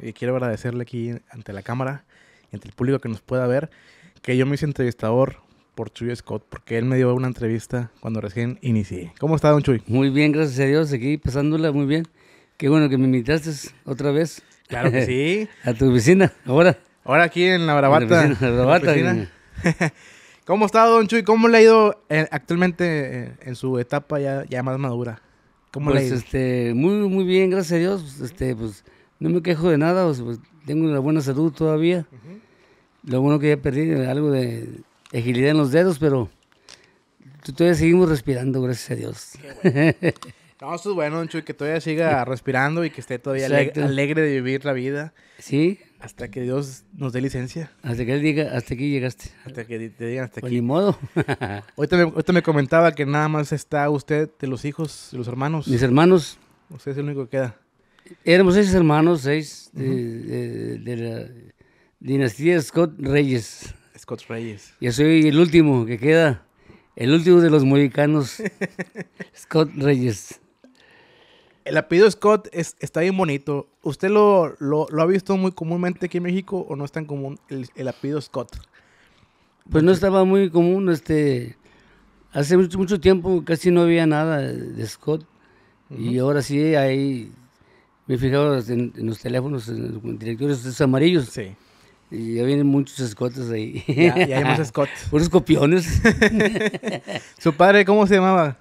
Y quiero agradecerle aquí ante la cámara, ante el público que nos pueda ver, que yo me hice entrevistador por Chuy Scott, porque él me dio una entrevista cuando recién inicié. ¿Cómo está, don Chuy? Muy bien, gracias a Dios, aquí pasándola muy bien. Qué bueno que me invitaste otra vez. Claro que sí. a tu oficina, ahora. Ahora aquí en la Bravata. En la, Bravata. ¿Cómo está, don Chuy? ¿Cómo le ha ido eh, actualmente eh, en su etapa ya, ya más madura? ¿Cómo pues, le ha pues, ido? Este, muy, muy bien, gracias a Dios. Este, pues no me quejo de nada, pues, tengo una buena salud todavía. Lo bueno que ya perdí algo de agilidad en los dedos, pero todavía seguimos respirando, gracias a Dios. no, eso es bueno, Chuy, que todavía siga respirando y que esté todavía alegre, de vivir la vida. Sí. Hasta que Dios nos dé licencia. Hasta que Él diga, hasta aquí llegaste. Hasta que te digan hasta pues aquí. ni modo. hoy me, ahorita, me, comentaba que nada más está usted de los hijos, de los hermanos. Mis hermanos. Usted es el único que queda éramos seis hermanos, seis de, la dinastía Scott Reyes. Scott Reyes. Yo soy el último que queda, el último de los mexicanos, Scott Reyes. El apellido Scott es, está bien bonito. ¿Usted lo, ha visto muy comúnmente aquí en México o no es tan común el, apellido Scott? Pues no estaba muy común. este Hace mucho, tiempo casi no había nada de Scott. Y ahora sí hay me he en, los teléfonos, en los directores amarillos. Sí. Y ya vienen muchos escotes ahí. Ya, ya hay más escotes. Unos copiones. ¿Su padre cómo se llamaba?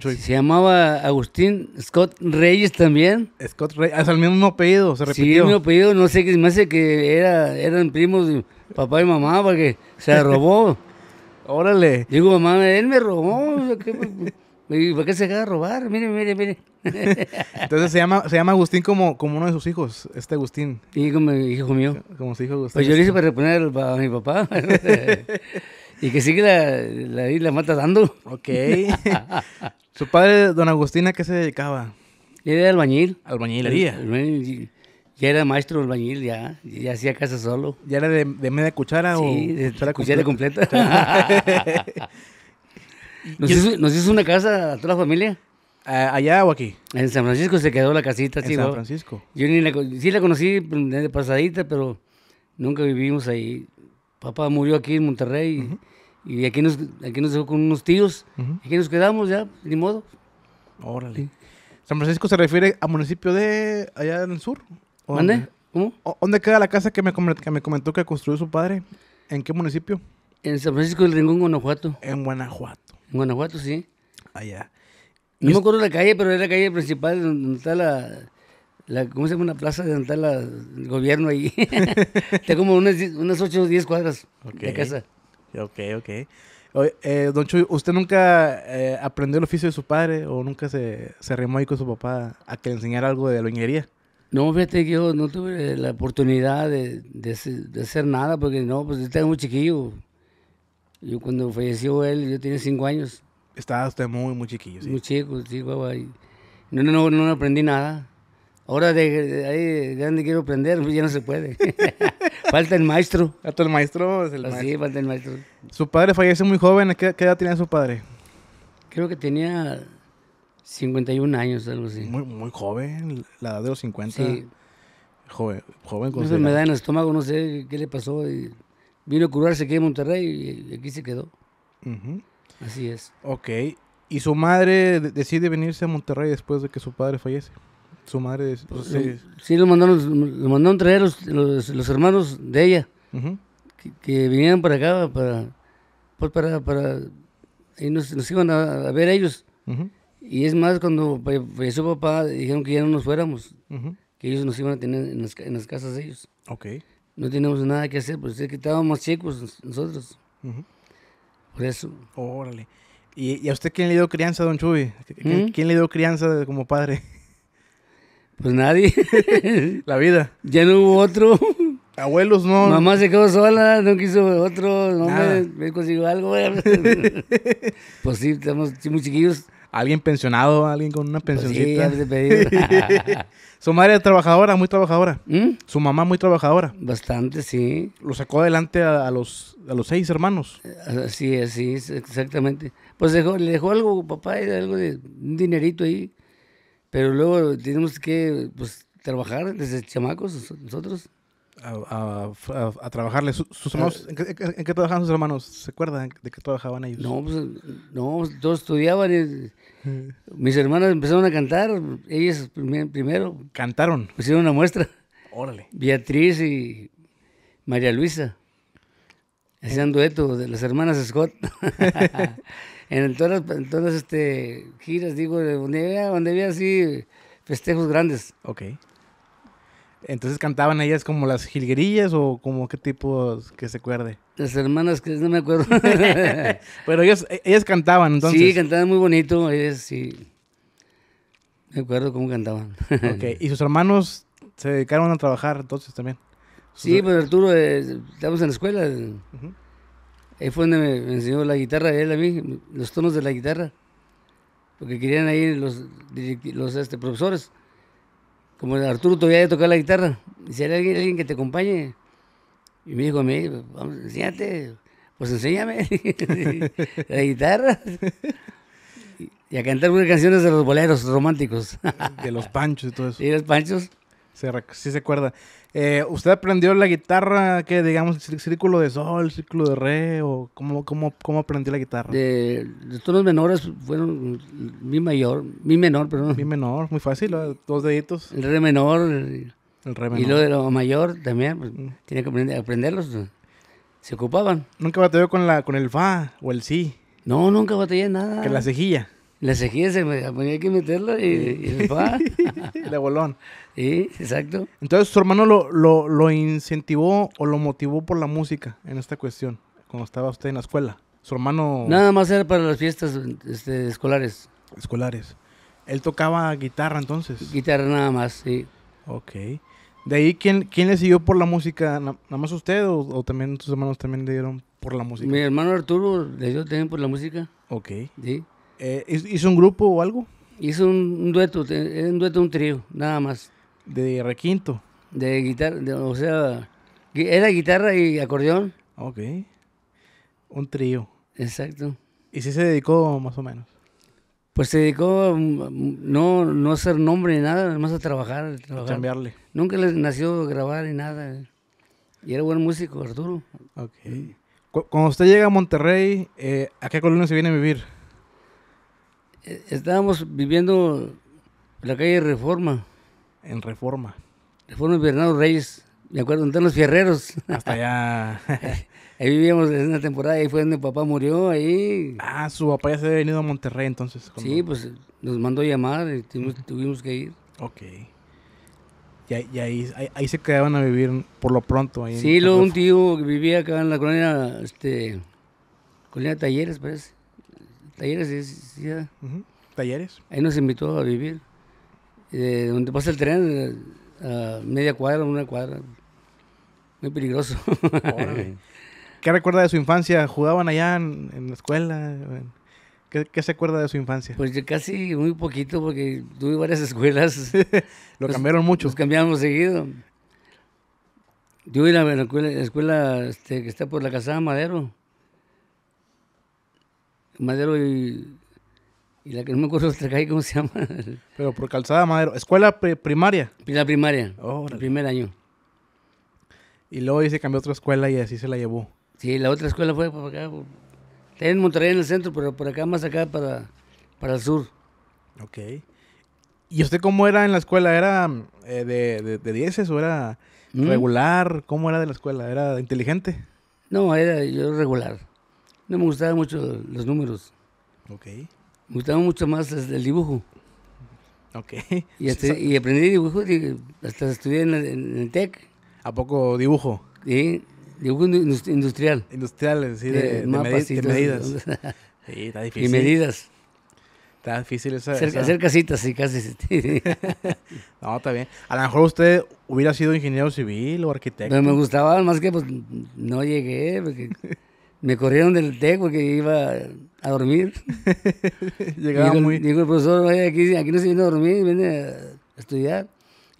Se llamaba Agustín Scott Reyes también. Scott Reyes, hasta el mismo apellido, se repitió. Sí, el mismo apellido, no sé, me hace que era, eran primos de papá y mamá porque se robó. Órale. Digo, mamá, él me robó. O sea, ¿Y por qué se acaba de robar? Mire, mire, mire. Entonces se llama, se llama Agustín como, como uno de sus hijos, este Agustín. Y como hijo mío. Como su hijo Agustín. Pues yo lo hice para reponer a mi papá. y que sigue la, la mata dando. Ok. ¿Su padre, don Agustín, a qué se dedicaba? Era albañil. Albañilería. Albañil, ya era maestro albañil, ya. Ya hacía casa solo. ¿Ya era de, de media cuchara sí, o de cuchara, cuchara completa? completa. ¿Nos, hizo, una casa a toda la familia? ¿Allá o aquí? En San Francisco se quedó la casita, En San Francisco. Yo ni la, sí la conocí pues, de pasadita, pero nunca vivimos ahí. Papá murió aquí en Monterrey y, aquí, nos, aquí nos dejó con unos tíos. Aquí nos quedamos ya, ni modo. Órale. ¿San Francisco se refiere a municipio de allá en el sur? ¿Dónde? ¿Cómo? ¿Dónde queda la casa que me, que me comentó que construyó su padre? ¿En qué municipio? En San Francisco del Rincón, Guanajuato. En Guanajuato. En Guanajuato, sí. Allá. No me acuerdo la calle, pero era la calle principal donde está la, ¿cómo se llama? Una plaza donde está el gobierno ahí. está como unas, unas 8 o 10 cuadras de casa. Ok, ok. Oye, eh, don Chuy, ¿usted nunca eh, aprendió el oficio de su padre o nunca se, se remó ahí con su papá a que le enseñara algo de loñería? No, fíjate que yo no tuve la oportunidad de, de, hacer nada porque no, pues estaba muy chiquillo. Yo cuando falleció él, yo tenía cinco años. Estaba usted muy, muy chiquillo, sí. Muy chico, sí, guapa. No, no, no, aprendí nada. Ahora de, ahí grande quiero aprender, pues ya no se puede. falta el maestro. Falta el maestro, es el ah, maestro. Sí, falta el maestro. Su padre falleció muy joven, ¿qué, qué edad tenía su padre? Creo que tenía 51 años, algo así. Muy, muy joven, la edad de los 50. Sí. Joven, joven. me da en el estómago, no sé qué le pasó. Y Vino a curarse aquí en Monterrey y aquí se quedó. Así es. Ok. ¿Y su madre decide venirse a Monterrey después de que su padre fallece? Su madre... Es, pues, sí, lo, mandaron, lo mandaron traer los, hermanos de ella. que, vinieron para acá para... Pues para, para nos, iban a, a ver ellos. Y es más, cuando falleció papá, dijeron que ya no nos fuéramos. Que ellos nos iban a tener en las, en las casas de ellos. Ok no teníamos nada que hacer, pues es que estábamos chicos nosotros. Por eso. Órale. ¿Y, a usted quién le dio crianza, don Chuy? ¿Mm? ¿Quién, le dio crianza como padre? Pues nadie. La vida. Ya no hubo otro. Abuelos no. Mamá se quedó sola, no quiso otro, no me, me, consiguió algo. pues sí, estamos muy chiquillos alguien pensionado, alguien con una pensioncita. Pues sí, Su madre es trabajadora, muy trabajadora. ¿Mm? Su mamá muy trabajadora. Bastante, sí. Lo sacó adelante a, los, los seis hermanos. Eh, así es, sí, exactamente. Pues dejó, le dejó algo, papá, algo de un dinerito ahí. Pero luego tenemos que pues, trabajar desde chamacos nosotros a, a, trabajarle. Sus, hermanos, ¿en, qué trabajaban sus hermanos? ¿Se acuerdan de qué trabajaban ellos? No, pues, no todos estudiaban. Y, mis hermanas empezaron a cantar, ellas primero. ¿Cantaron? Pues hicieron una muestra. Órale. Beatriz y María Luisa. Hacían dueto de las hermanas Scott. en todas, entonces este, giras, digo, donde había, donde había así festejos grandes. Ok. Entonces cantaban ellas como las jilguerillas o como qué tipo que se acuerde. Las hermanas que no me acuerdo. Pero ellas, eh, ellas cantaban entonces. Sí, cantaban muy bonito, ellas sí. Me acuerdo cómo cantaban. ok, y sus hermanos se dedicaron a trabajar entonces también. Sí, pues Arturo, eh, estábamos en la escuela. Ahí fue donde me, enseñó la guitarra, él a mí, los tonos de la guitarra. Porque querían ahí los, los este, profesores como Arturo todavía tocar la guitarra, dice, ¿alguien, alguien que te acompañe? Y me dijo a vamos, enséñate, pues enséñame la guitarra. Y a cantar unas canciones de los boleros románticos. De los panchos y todo eso. Y los panchos. sí se acuerda. Eh, ¿Usted aprendió la guitarra, que digamos, círculo de sol, círculo de re, o cómo, cómo, aprendió la guitarra? De, de menores fueron mi mayor, mi menor, perdón. Mi menor, muy fácil, dos deditos. El re menor. El, re menor. Y lo de lo mayor también, pues, mm. tiene que aprenderlos. Se ocupaban. ¿Nunca batalló con, la, con el fa o el si? No, nunca batallé nada. ¿Que la cejilla? Le sequía se me ponía que meterla y, el pa. el Sí, exacto. Entonces, su hermano lo, incentivó o lo motivó por la música en esta cuestión, cuando estaba usted en la escuela. Su hermano. Nada más era para las fiestas este, escolares. Escolares. Él tocaba guitarra entonces. Guitarra nada más, sí. Ok. De ahí, ¿quién, quién le siguió por la música? ¿Nada más usted o, también tus hermanos también le dieron por la música? Mi hermano Arturo le dio también por la música. Ok. Sí. Eh, ¿Hizo un grupo o algo? Hizo un, dueto, un dueto, un trío, nada más. ¿De requinto? De guitarra, o sea, era guitarra y acordeón. Ok. Un trío. Exacto. ¿Y si se dedicó más o menos? Pues se dedicó a mm, no, hacer nombre ni nada, más a trabajar. cambiarle. Nunca le nació grabar ni nada. Y era buen músico, Arturo. Ok. Cuando usted llega a Monterrey, eh, ¿a qué colonia se viene a vivir? Estábamos viviendo en la calle Reforma. En Reforma. Reforma y Bernardo Reyes. Me acuerdo, donde los fierreros. Hasta allá. ahí vivíamos en una temporada, ahí fue donde mi papá murió, ahí. Ah, su papá ya se había venido a Monterrey entonces. Sí, pues nos mandó llamar y tuvimos, que ir. Ok. Y, ahí, se quedaban a vivir por lo pronto. Ahí sí, luego un tío que vivía acá en la colonia, este, colonia Talleres, parece. Talleres, sí, Talleres. Ahí nos invitó a vivir. Eh, donde pasa el tren, eh, a media cuadra, una cuadra. Muy peligroso. ¿Qué recuerda de su infancia? ¿Jugaban allá en, la escuela? ¿Qué, se acuerda de su infancia? Pues casi muy poquito porque tuve varias escuelas. Lo cambiaron mucho. cambiamos seguido. Yo iba a la escuela, este, que está por la Casada Madero. Madero y, la que no me acuerdo otra calle, ¿cómo se llama? Pero por Calzada Madero. ¿Escuela primaria? La primaria, el primer año. Y luego ahí se cambió a otra escuela y así se la llevó. Sí, la otra escuela fue por acá. en Monterrey, en el centro, pero por acá, más acá, para, para el sur. Ok. ¿Y usted cómo era en la escuela? ¿Era eh, de, de, de dieces o era mm. regular? ¿Cómo era de la escuela? ¿Era inteligente? No, era yo regular. No me gustaban mucho los números. Ok. Me gustaba mucho más el dibujo. Ok. Y, aprendí dibujo, hasta estudié en, el TEC. ¿A poco dibujo? Sí, dibujo industrial. Industrial, sí, de, de, mapas de medidas. sí, está difícil. Y medidas. Está difícil esa. Hacer, casitas, sí, casi. no, está bien. A lo mejor usted hubiera sido ingeniero civil o arquitecto. No, me gustaba, más que pues no llegué. Porque me corrieron del té porque iba a dormir. Llegaba muy... Dijo el profesor, aquí, aquí no se viene a dormir, viene a estudiar.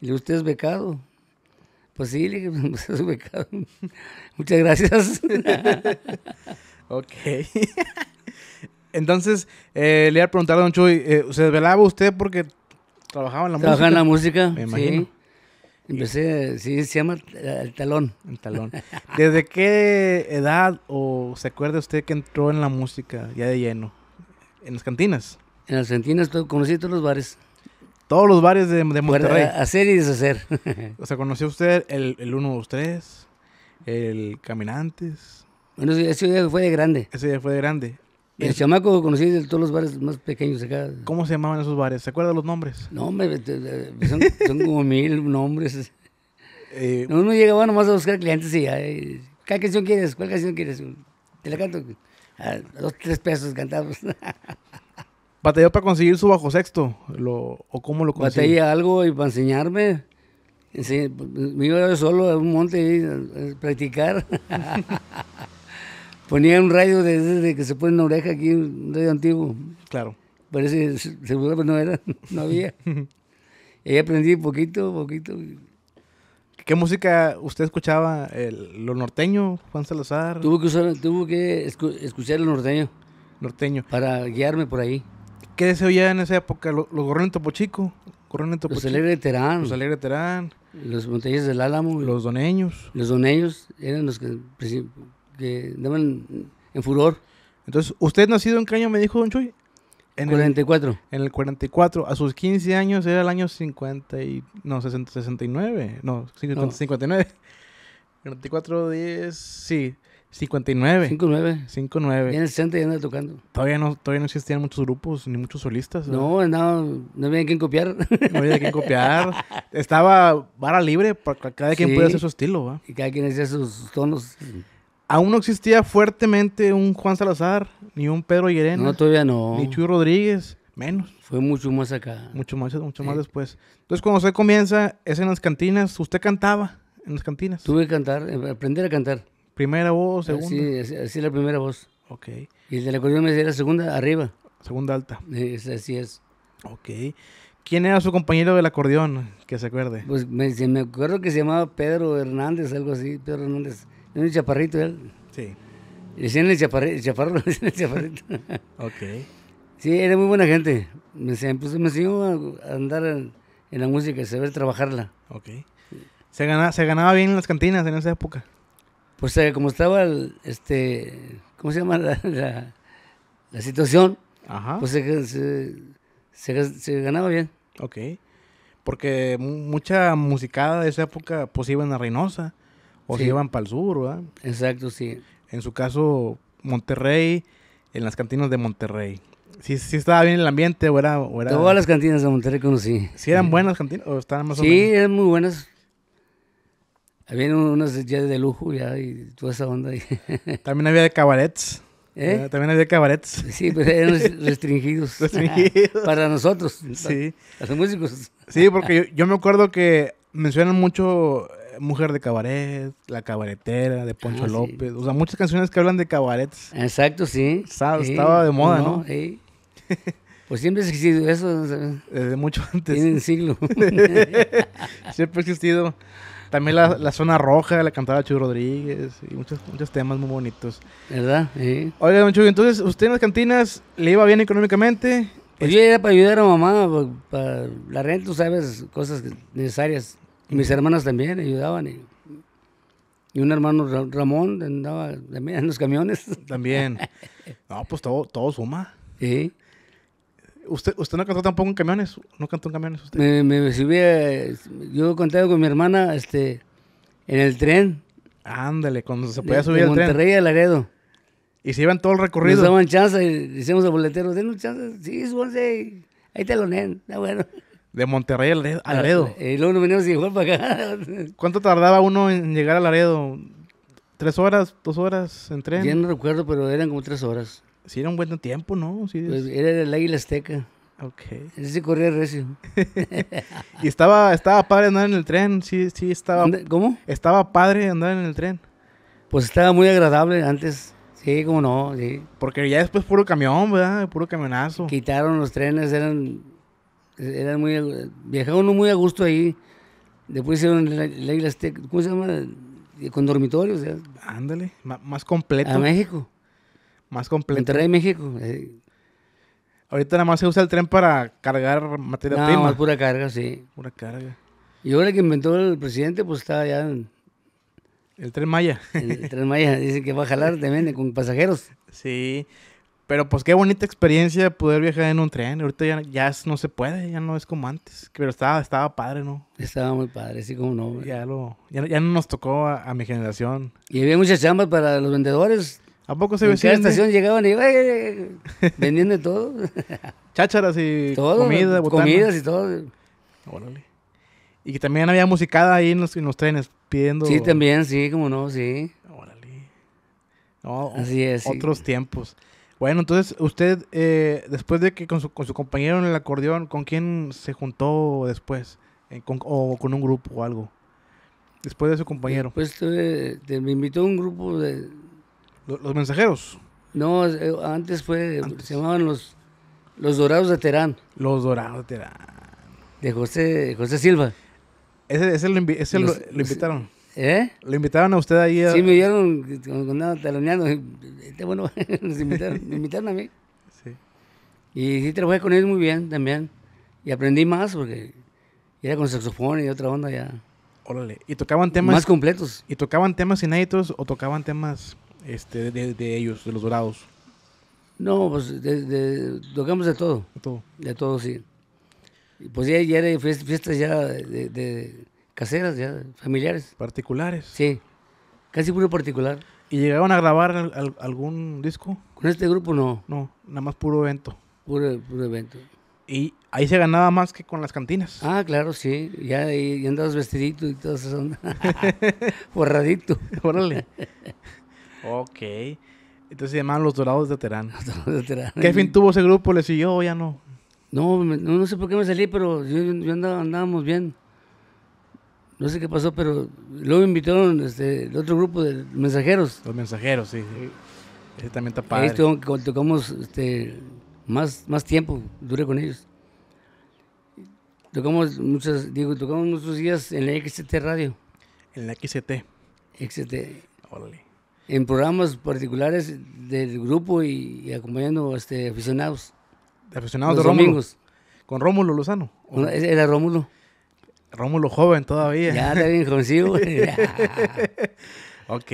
Y le usted es becado. Pues sí, le dije, usted es pues becado. Muchas gracias. ok. Entonces, eh, le iba a preguntar a Don Chuy, eh, ¿se desvelaba usted porque trabajaba en la música? Trabajaba en la música, Me imagino. Sí. Empecé, sí, se llama el talón. El talón. ¿Desde qué edad o se acuerda usted que entró en la música ya de lleno? ¿En las cantinas? En las cantinas conocí todos los bares. Todos los bares de, Monterrey. hacer y deshacer. o sea, ¿conoció usted el, el 123, el Caminantes? Bueno, ese día fue de grande. Ese día fue de grande. El chamaco conocí de todos los bares más pequeños acá. ¿Cómo se llamaban esos bares? ¿Se acuerdan los nombres? No, hombre, son, como mil nombres. Eh, uno llegaba nomás a buscar clientes y ya. canción quieres? ¿Cuál canción quieres? Te la canto. A ah, dos, tres pesos cantamos. ¿Batalló para conseguir su bajo sexto? ¿O cómo lo consiguió? Batallé algo y para enseñarme. sí, me iba yo solo a un monte y a practicar. Ponía un radio desde que se pone una oreja aquí, un radio antiguo. Claro. Parece, seguro, pues, no era, no había. y aprendí poquito, poquito. ¿Qué música usted escuchaba? El, ¿Lo norteño, Juan Salazar? Tuve que, usar, tuvo que escuchar el norteño. Norteño. Para guiarme por ahí. ¿Qué se oía en esa época? ¿Los lo gorrones Topo Chico? los Alegre de Terán. Los Alegre de Terán. Los Montañeses del Álamo. Los Doneños. Los Doneños eran los que que andaban en furor. Entonces, ¿usted nacido en qué año me dijo, don Chuy? En el 44. en el 44. A sus 15 años era el año 50 y... No, 69. No, 59. 44, 10... Sí. 59. 59. 59. Y en el 60 ya andaba tocando. Todavía no, todavía no existían muchos grupos ni muchos solistas. No, no, no, no había copiar. No había quién copiar. Estaba vara libre, para cada quien pudiera hacer su estilo. Y cada quien hacía sus tonos aún no existía fuertemente un Juan Salazar, ni un Pedro Llerena. No, todavía no. Ni Chuy Rodríguez, menos. Fue mucho más acá. Mucho más, mucho más después. Entonces, cuando usted comienza, es en las cantinas. ¿Usted cantaba en las cantinas? Tuve que cantar, eh, aprender a cantar. ¿Primera voz, segunda? Sí, así, es la primera voz. Ok. Y de la acordeón me decía la segunda arriba. Segunda alta. así es. Ok. ¿Quién era su compañero del acordeón? Que se acuerde. Pues me, me acuerdo que se llamaba Pedro Hernández, algo así. Pedro Hernández un chaparrito él. Sí. decían el, el chaparro, chaparrito. ok. Sí, era muy buena gente. Me, pues, me enseñó a andar en, la música, saber trabajarla. Ok. ¿Se, ganaba, ¿Se ganaba bien en las cantinas en esa época? Pues eh, como estaba el, este, ¿cómo se llama? La, la, situación. Ajá. Pues se, ganaba bien. Ok. Porque mucha musicada de esa época pues en la Reynosa. O se iban para el sur, ¿verdad? Exacto, sí. En su caso, Monterrey, en las cantinas de Monterrey. Sí, sí estaba bien el ambiente, o era, Todas las cantinas de Monterrey conocí. ¿Sí eran buenas cantinas o estaban más o menos? Sí, eran muy buenas. Había unas ya de lujo, ya, y toda esa onda. También había de cabarets. ¿Eh? También había de cabarets. Sí, pero pues, eran restringidos. restringidos. para nosotros, sí. para los músicos. Sí, porque yo, me acuerdo que mencionan mucho Mujer de Cabaret, La Cabaretera, de Poncho ah, López. O sea, muchas canciones que hablan de cabarets. Exacto, sí. Estaba, de moda, ¿no? Pues siempre ha existido eso. Desde mucho antes. Tiene siglo. siempre ha existido. También la, Zona Roja, la cantaba Chu Rodríguez y muchos, muchos temas muy bonitos. ¿Verdad? Oiga, don Chuy, entonces usted en las cantinas le iba bien económicamente. Pues yo era para ayudar a mamá, para la renta, tú sabes, cosas necesarias mis hermanas también ayudaban. Y, un hermano Ramón andaba también en los camiones. También. No, pues todo, todo suma. Sí. ¿Usted, ¿Usted no cantó tampoco en camiones? ¿No cantó en camiones usted? Me, subía, eh, yo contaba con mi hermana este, en el tren. Ándale, cuando se podía subir En al Monterrey De Monterrey a Laredo. Y se iban todo el recorrido. Nos daban chance, decíamos al boletero, denos chance, sí, súbanse, ahí te lo leen. está bueno. De Monterrey al Laredo. Ah, y luego nos venimos igual para acá. ¿Cuánto tardaba uno en llegar al Laredo? ¿Tres horas? ¿Dos horas en tren? Ya no recuerdo, pero eran como tres horas. Sí, era un buen tiempo, ¿no? Sí, pues era el águila azteca. Ok. Ese corría recio. y estaba, estaba padre andar en el tren, sí, sí, estaba. ¿Cómo? Estaba padre andar en el tren. Pues estaba muy agradable antes. Sí, cómo no, sí. Porque ya después puro camión, ¿verdad? Puro camionazo. Quitaron los trenes, eran era muy, eh, viajaba uno muy a gusto ahí. Después hicieron la, isla Azteca, ¿cómo se llama? Eh, con dormitorios. Ándale, más completo. A México. Más completo. de México. Eh. Ahorita nada más se usa el tren para cargar materia prima. Más pura carga, sí. Pura carga. Y ahora que inventó el presidente, pues está ya. el tren Maya. El, tren Maya, dicen que va a jalar también con pasajeros. Sí. Pero pues qué bonita experiencia poder viajar en un tren. Ahorita ya, no se puede, ya no es como antes. Pero estaba, estaba padre, ¿no? Estaba muy padre, sí como no. Ya, lo, ya, no nos tocó a, mi generación. Y había muchas chambas para los vendedores. ¿A poco se ve En la eh? estación llegaban y vendiendo todo. Chácharas y comida, Comidas y todo. Órale. Y que también había musicada ahí en los, en los trenes pidiendo... Sí, también, sí, como no, sí. Órale. Así es. Otros tiempos. Bueno, entonces usted, eh, después de que con su, con su compañero en el acordeón, ¿con quién se juntó después? Eh, ¿O con un grupo o algo? Después de su compañero. Pues me invitó un grupo de... ¿Los, mensajeros? No, eh, antes fue, se llamaban los, los Dorados de Terán. Los Dorados de Terán. De José, José Silva. Ese, lo, invitaron. ¿Eh? ¿Lo invitaron a usted ahí? A... Sí, me vieron cuando taloneando. Este bueno, nos invitaron, me invitaron a mí. Sí. Y sí trabajé con ellos muy bien también. Y aprendí más porque era con saxofón y otra onda ya. Órale. ¿Y tocaban temas? Más completos. ¿Y tocaban temas inéditos o tocaban temas este, de, ellos, de los dorados? No, pues tocamos de todo. De todo. De todo, sí. pues ya, ya era fiestas ya de caseras, ya, familiares. Particulares. Sí, casi puro particular. ¿Y llegaban a grabar algún disco? Con este grupo no. No, nada más puro evento. Puro, evento. Y ahí se ganaba más que con las cantinas. Ah, claro, sí. Ya, ya andabas vestidito y todas esas ondas Borradito. Órale. ok. Entonces se llamaban Los Dorados de Terán. Los Dorados de Terán. ¿Qué fin tuvo ese grupo? ¿Le siguió o ya no? No, no, sé por qué me salí, pero yo, yo andaba, andábamos bien no sé qué pasó, pero luego invitaron este, el otro grupo de mensajeros. Los mensajeros, sí. Ese también está padre. Ahí tocamos, este, más, más tiempo, duré con ellos. Tocamos muchas, digo, tocamos muchos días en la XT Radio. En la XT. XT. En programas particulares del grupo y, acompañando este, aficionados. De aficionados de Rómulo. Domingos. Con Rómulo Lozano. Era Rómulo. Rómulo joven todavía. Ya, está bien ok.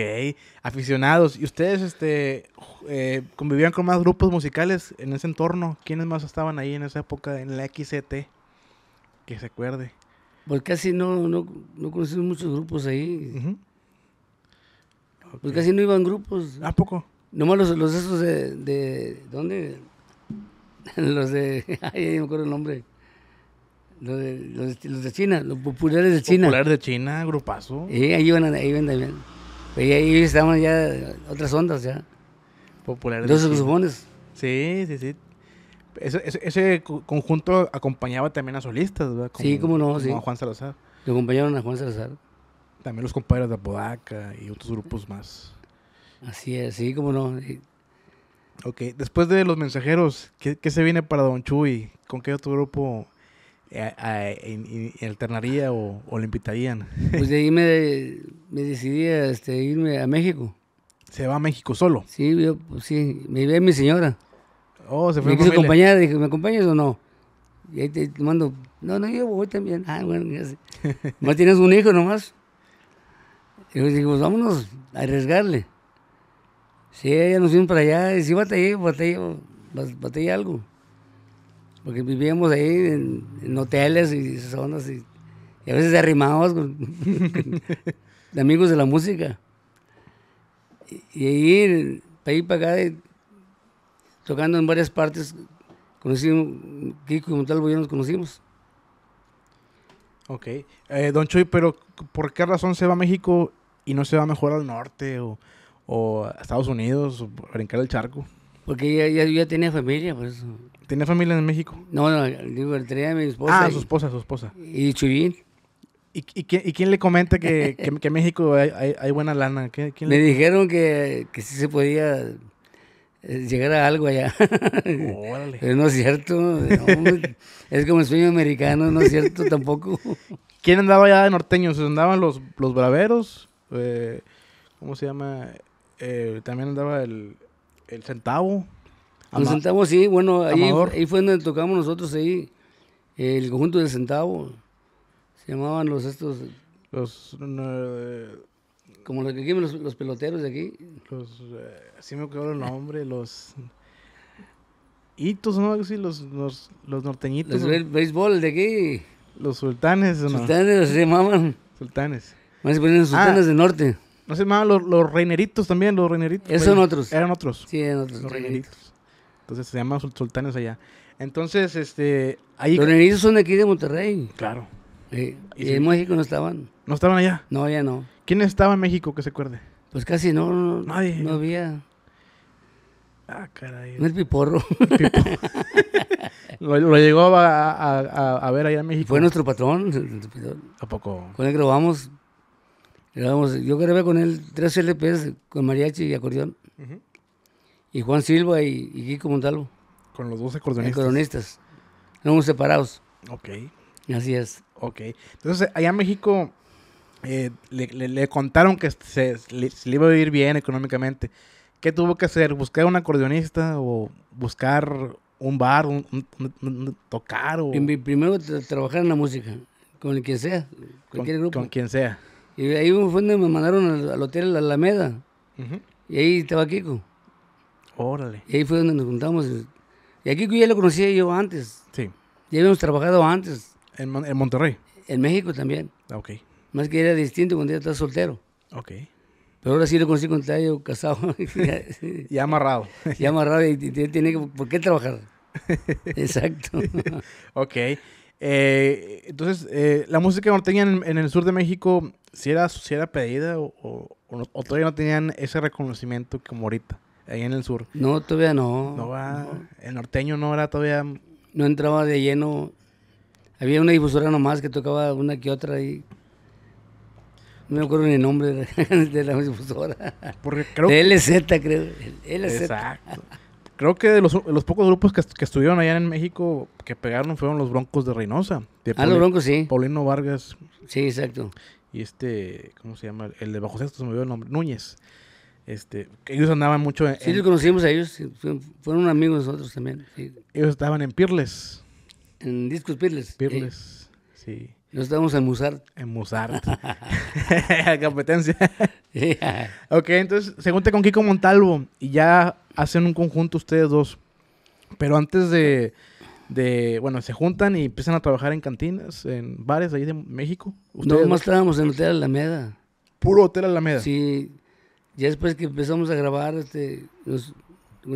Aficionados. ¿Y ustedes este, eh, convivían con más grupos musicales en ese entorno? ¿Quiénes más estaban ahí en esa época en la XCT? E que se acuerde. Pues casi no, no, no conocí muchos grupos ahí. Pues casi no iban grupos. ¿A poco? Nomás los, esos de, ¿Dónde? los de... Ay, me acuerdo el nombre. Los, de, China, los populares de China. Populares de China, grupazo. Sí, ahí van ahí también. ahí estaban ya otras ondas ya. Populares los supones. Sí, sí, sí. Ese, conjunto acompañaba también a solistas, ¿verdad? sí, cómo no, sí. a Juan Salazar. Lo acompañaron a Juan Salazar. También los compadres de Apodaca y otros grupos más. Así es, sí, cómo no. Ok, después de Los Mensajeros, ¿qué, se viene para Don Chuy? ¿Con qué otro grupo eh, eh, alternaría o, o, le invitarían? Pues de ahí me, me decidí a este, irme a México. ¿Se va a México solo? Sí, pues, sí, me iba mi señora. Oh, se fue Me quiso acompañar, dije, ¿me acompañas o no? Y ahí te mando, no, no, yo voy también. Ah, bueno, ya sé. Más tienes un hijo nomás. Y yo dije, pues vámonos a arriesgarle. Sí, ya nos fuimos para allá. Y si batallé, batallé, batallé algo porque vivíamos ahí en, hoteles y zonas y, a veces arrimados con, de amigos de la música. Y, ahí, para ir para acá, tocando en varias partes, conocimos, Kiko y Montalvo ya nos conocimos. Ok. Eh, don Chuy, pero ¿por qué razón se va a México y no se va mejor al norte o, o a Estados Unidos o brincar el charco? Porque ya, ya, ya tenía familia, por eso. ¿Tiene familia en México? No, no, digo, tenía a mi esposa. Ah, su esposa, su esposa. Y Chuyín. ¿Y, quién, le comenta que, en México hay, buena lana? ¿Quién, le... dijeron que, sí se podía eh, llegar a algo allá. Órale. Pero no es cierto. es como el sueño americano, no es cierto tampoco. ¿Quién andaba allá de norteños? ¿Andaban los, los braveros? Eh, ¿Cómo se llama? Eh, también andaba el centavo. Los nos sentamos, sí, bueno, ahí, ahí, fue donde tocamos nosotros, ahí, el conjunto del centavo. Se llamaban los estos. Los. Eh, como los, que los, los, peloteros de aquí. Los. así eh, me acuerdo el nombre, los. Hitos, ¿no? Sí, los, los, los norteñitos. Los béisbol de aquí. Los sultanes, ¿no? Sultanes, se llamaban. Sultanes. Más se ponían sultanes ah. del norte. No se llamaban los, los reineritos también, los reineritos. Esos son pues, otros. Eran otros. Sí, eran otros. Los reineritos. Entonces se llaman sultanes allá. Entonces, este. Ahí... Los ellos son de aquí de Monterrey. Claro. ¿Y, en México no estaban? ¿No estaban allá? No, ya no. ¿Quién estaba en México que se acuerde? Pues casi no. Nadie. No había. Ah, caray. No es piporro. El piporro. lo, llegó a, ver allá en México. Fue nuestro patrón. ¿A poco? Con él grabamos. yo grabé con él tres LPs con mariachi y acordeón y Juan Silva y, Kiko Montalvo. Con los dos acordeonistas. Acordeonistas. Éramos separados. Ok. Así es. Ok. Entonces, allá en México eh, le, contaron que se le, iba a vivir bien económicamente. ¿Qué tuvo que hacer? ¿Buscar un acordeonista o buscar un bar, un, tocar? O... Primero trabajar en la música, con quien sea, cualquier con, grupo. Con quien sea. Y ahí fue donde me mandaron al, Hotel La Alameda. Y ahí estaba Kiko. Órale. Y ahí fue donde nos juntamos. Y aquí ya lo conocía yo antes. Sí. Ya habíamos trabajado antes. ¿En, en Monterrey? En México también. Ah, Más que era distinto cuando ya estaba soltero. Ok. Pero ahora sí lo conocí cuando estaba yo casado. y amarrado. ya amarrado y, tiene que, por qué trabajar. Exacto. ok. Eh, entonces, eh, la música que tenían en, el sur de México, ¿si era, era pedida o, todavía no tenían ese reconocimiento como ahorita? ahí en el sur. No, todavía no. No va. El norteño no era todavía. No entraba de lleno. Había una difusora nomás que tocaba una que otra ahí No me acuerdo ni el nombre de la difusora. LZ, creo. LZ. Exacto. Creo que de los, pocos grupos que, estuvieron allá en México que pegaron fueron los Broncos de Reynosa. ah, los Broncos, sí. Paulino Vargas. Sí, exacto. Y este, ¿cómo se llama? El de Bajo Sexto, se me vio el nombre. Núñez. Este, ellos andaban mucho Sí, los conocimos a ellos, fueron amigos nosotros también. Ellos estaban en Pirles. En Discos Pirles. Pirles, sí. Nos estábamos en Musart. En Musart. La competencia. Ok, entonces se junta con Kiko Montalvo y ya hacen un conjunto ustedes dos. Pero antes de, de, bueno, se juntan y empiezan a trabajar en cantinas, en bares ahí de México. No, más estábamos en Hotel Alameda. Puro Hotel Alameda. Sí, ya después que empezamos a grabar, este, nos,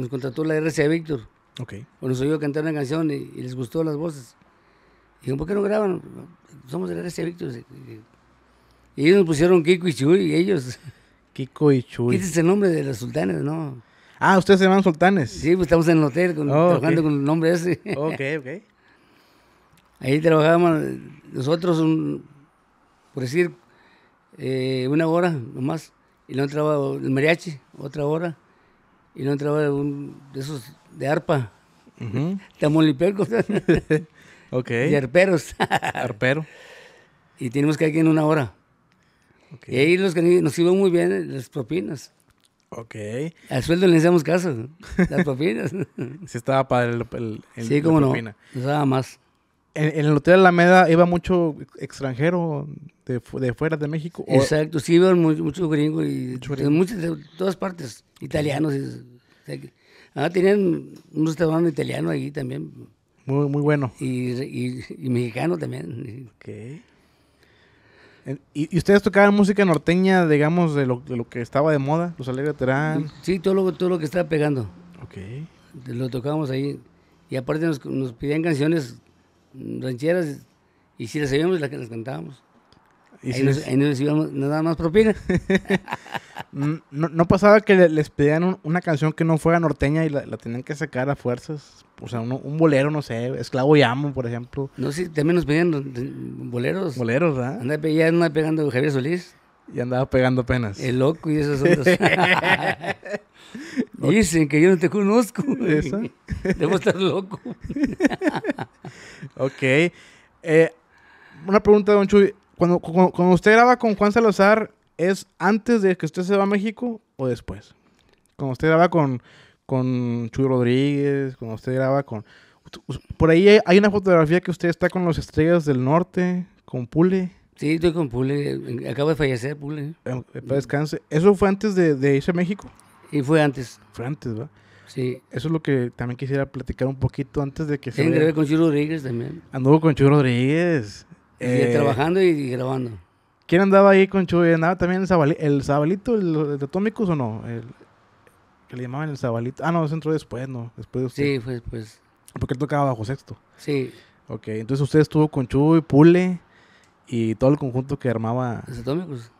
contrató la RCA Víctor. Ok. O nos oyó cantar una canción y, les gustó las voces. Dijeron, ¿por qué no graban? Somos de la RCA Víctor. Y ellos nos pusieron Kiko y Chuy, y ellos. Kiko y Chuy. Ese es el nombre de los sultanes, ¿no? Ah, ustedes se llaman sultanes. Sí, pues estamos en el hotel oh, trabajando con el nombre ese. Ok, ok. Ahí trabajábamos nosotros, un, por decir, eh, una hora nomás y no entraba el mariachi, otra hora, y no entraba un, de esos de arpa, uh -huh. tamolipecos, arperos. Arpero. Y tenemos que ir en una hora. Y ahí los nos iban muy bien las propinas. Ok. Al sueldo le hacíamos caso, las propinas. sí, estaba para el, sí, como no, Nos más. ¿En, el Hotel Alameda iba mucho extranjero de, fuera de México. Exacto, sí, iban muchos gringos y de muchas, de todas partes, italianos. Y, ah, tenían un restaurante italiano ahí también. Muy, muy bueno. Y, mexicano también. ¿Y, ustedes tocaban música norteña, digamos, de lo, de lo que estaba de moda? ¿Los Alegre Terán? Sí, todo lo, todo lo que estaba pegando. Lo tocábamos ahí. Y aparte nos, nos, pidían canciones rancheras y si las sabíamos las, las cantábamos. ¿Y ahí, nos, más propina. no, pasaba que les pedían una canción que no fuera norteña y la, tenían que sacar a fuerzas? O sea, un bolero, no sé, Esclavo y Amo, por ejemplo. No sí, también nos pedían boleros. Boleros, ¿verdad? Andaba, pegando Javier Solís. Y andaba pegando penas. El loco y esos otros. Dicen que yo no te conozco. ¿Eso? Debo estar loco. ok. Eh, una pregunta, Don Chuy. Cuando, cuando, usted graba con Juan Salazar, ¿es antes de que usted se va a México o después? Cuando usted graba con, con Chuy Rodríguez, cuando usted graba con... Por ahí hay una fotografía que usted está con los Estrellas del Norte, con Pule. Sí, estoy con Pule. Acabo de fallecer, Pule. Eh, eh, descanse. ¿Eso fue antes de, irse a México? Y fue antes. Fue antes, ¿verdad? Sí. Eso es lo que también quisiera platicar un poquito antes de que se... Sí, con Chuy Rodríguez también. Anduvo con Chuy Rodríguez. Eh, trabajando y grabando. ¿Quién andaba ahí con Chuy? ¿Andaba también el, Zabalito, el, de Atómicos o no? El, que le llamaban el Zabalito. Ah, no, eso entró después, ¿no? Después de usted. Sí, pues, pues. Porque él tocaba bajo sexto. Sí. Ok, entonces usted estuvo con Chuy, Pule y todo el conjunto que armaba. Los Atómicos.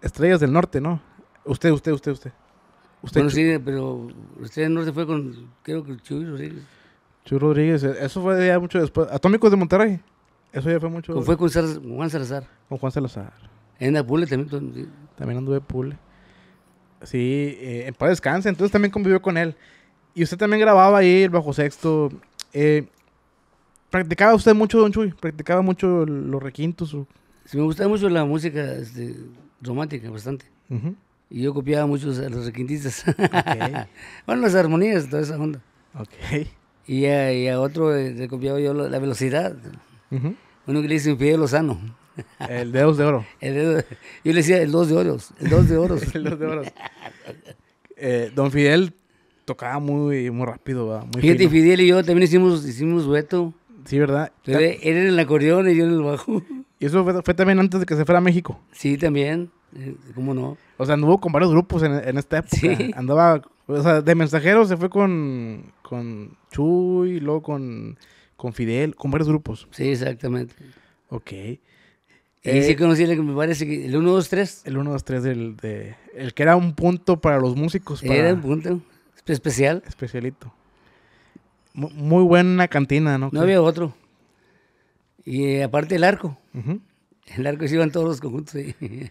Estrellas del Norte, ¿no? Usted, usted, usted, usted. usted bueno, sí, pero usted del Norte fue con, creo que Chuy Rodríguez. Chuy Rodríguez, e-, eso fue ya mucho después. Atómicos de Monterrey. Eso ya fue mucho. fue con Juan Salazar? Con Juan Salazar. En la Pule también. También anduve Pule. Sí, eh, en paz descanse. Entonces también convivió con él. Y usted también grababa ahí el bajo sexto. Eh, ¿Practicaba usted mucho, Don Chuy? ¿Practicaba mucho los requintos? O... Sí, me gustaba mucho la música este, romántica, bastante. Y yo copiaba mucho a los requintistas. bueno, las armonías, toda esa onda. Ok. Y a, y a otro eh, le copiaba yo la velocidad. Uno que le dice Fidel Lozano. El dedos de oro. yo le decía el dos de oros. El dos de oro el dos de oros. Eh, don Fidel tocaba muy, muy rápido, Fíjate, Fidel y yo también hicimos, hicimos Sí, ¿verdad? Pero él en el acordeón y yo en el bajo. ¿Y eso fue, también antes de que se fuera a México? Sí, también. Eh, ¿Cómo no? O sea, anduvo con varios grupos en, en esta época. Andaba, o sea, de mensajero se fue con, con Chuy, luego con con Fidel, con varios grupos. Sí, exactamente. Ok. Y sí eh, conocí el que me parece que el 1, 2, 3. El 1, 2, 3, del, de, el que era un punto para los músicos. Para, era un punto especial. Especialito. muy buena cantina, ¿no? No había otro. Y eh, aparte el arco. El arco se iban todos los conjuntos. Sí.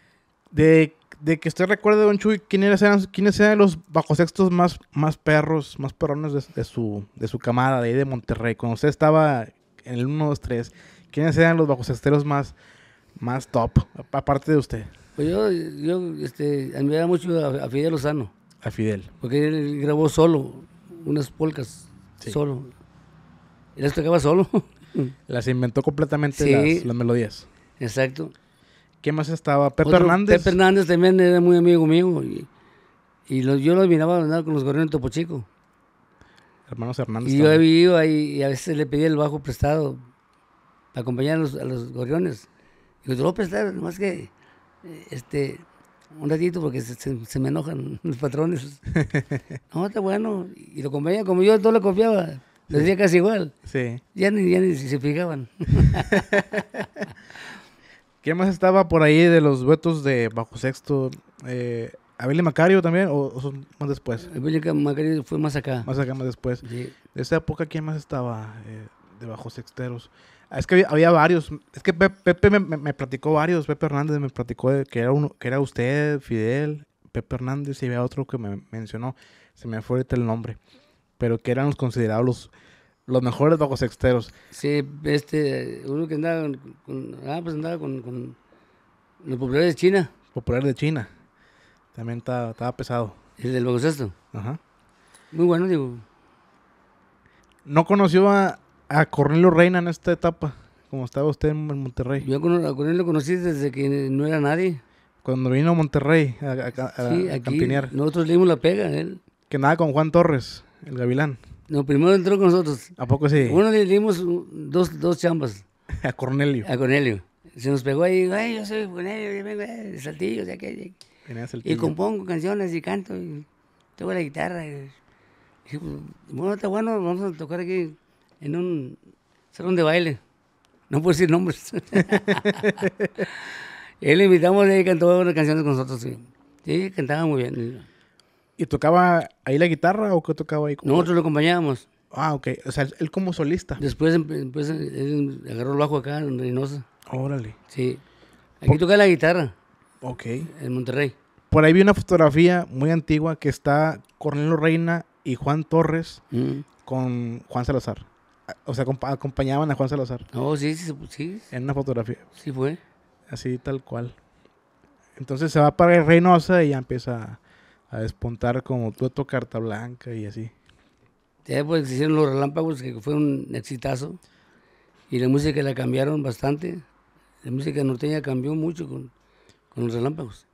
de, que usted recuerde, Don Chuy, quiénes eran, quiénes los bajosextos más, más perros, más perrones de, su, de su camada, de ahí de Monterrey. Cuando usted estaba en el 1, 2, 3, ¿quiénes eran los bajosexteros más, más top, aparte de usted? Pues yo, yo este, admiraba mucho a, Fidel Lozano. A Fidel. Porque él grabó solo, unas polcas, solo. Y las tocaba solo. las inventó completamente las, las melodías. Exacto. ¿Quién más estaba? Pepe Hernández. Pepe Hernández también era muy amigo mío. Y, yo lo miraba andar con los gorriones de Topo Chico. Hermanos Hernández. Y yo yo vivido ahí y a veces le pedía el bajo prestado para acompañar a los, gorriones. Y yo te lo voy a prestar, más que eh, este, un ratito porque se, me enojan los patrones. no, está bueno. Y lo acompañaba como yo, todo lo confiaba. les decía casi igual. Ya ni, ya ni se fijaban. ¿Quién más estaba por ahí de los duetos de Bajo Sexto? Eh, Macario también o, más después? Abel Macario fue más acá. Más acá, más después. De esa época, ¿quién más estaba eh, de Bajo Sexteros? Ah, es que había, varios. Es que Pepe me, platicó varios. Pepe Hernández me platicó que era, uno, que era usted, Fidel, Pepe Hernández y había otro que me mencionó. Se me fue ahorita el nombre. Pero que eran los considerados los los mejores bajos exteros Sí, este, uno que andaba con, ah, pues andaba con, los populares de China. Popular de China. También estaba pesado. El del bajo Ajá. Muy bueno, digo. No conoció a, a Cornelio Reina en esta etapa, como estaba usted en Monterrey. Yo a Cornelio lo conocí desde que no era nadie. Cuando vino a Monterrey a, a, sí, aquí Nosotros le dimos la pega él. Que nada con Juan Torres, el gavilán. No, primero entró con nosotros. ¿A poco sí? Uno le dimos dos, dos chambas. a Cornelio. A Cornelio. Se nos pegó ahí, ay, yo soy Cornelio, yo vengo de Saltillo, sea Y compongo canciones y canto, y toco la guitarra. Y, pues, bueno, está bueno, vamos a tocar aquí en un salón de baile. No puedo decir nombres. Él invitamos y cantó unas canciones con nosotros. sí cantaba muy bien. ¿Y tocaba ahí la guitarra o qué tocaba ahí? Nosotros lo acompañábamos. Ah, ok. O sea, él como solista. Después, em, em, agarró el bajo acá en Reynosa. Órale. Sí. Aquí toca la guitarra. Ok. En Monterrey. Por ahí vi una fotografía muy antigua que está Cornelio Reina y Juan Torres mm. con Juan Salazar. O sea, acompañaban a Juan Salazar. Oh, sí, sí, sí. En una fotografía. Sí fue. Así tal cual. Entonces se va para Reynosa y ya empieza a despuntar como Tueto Carta Blanca y así. Después pues hicieron los relámpagos que fue un exitazo y la música la cambiaron bastante. La música norteña cambió mucho con, con los relámpagos.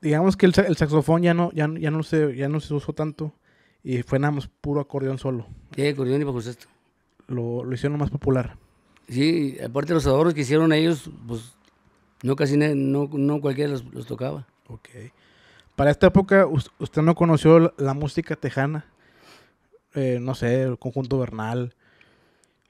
Digamos que el, saxofón ya no, ya, ya, no se, ya no se usó tanto y fue nada más puro acordeón solo. Sí, acordeón y bajo sexto. Lo, lo hicieron más popular. Sí, aparte los adoros que hicieron ellos, pues no casi no, no cualquiera los, los tocaba. ok. Para esta época, usted no conoció la música tejana. Eh, no sé, el conjunto Bernal.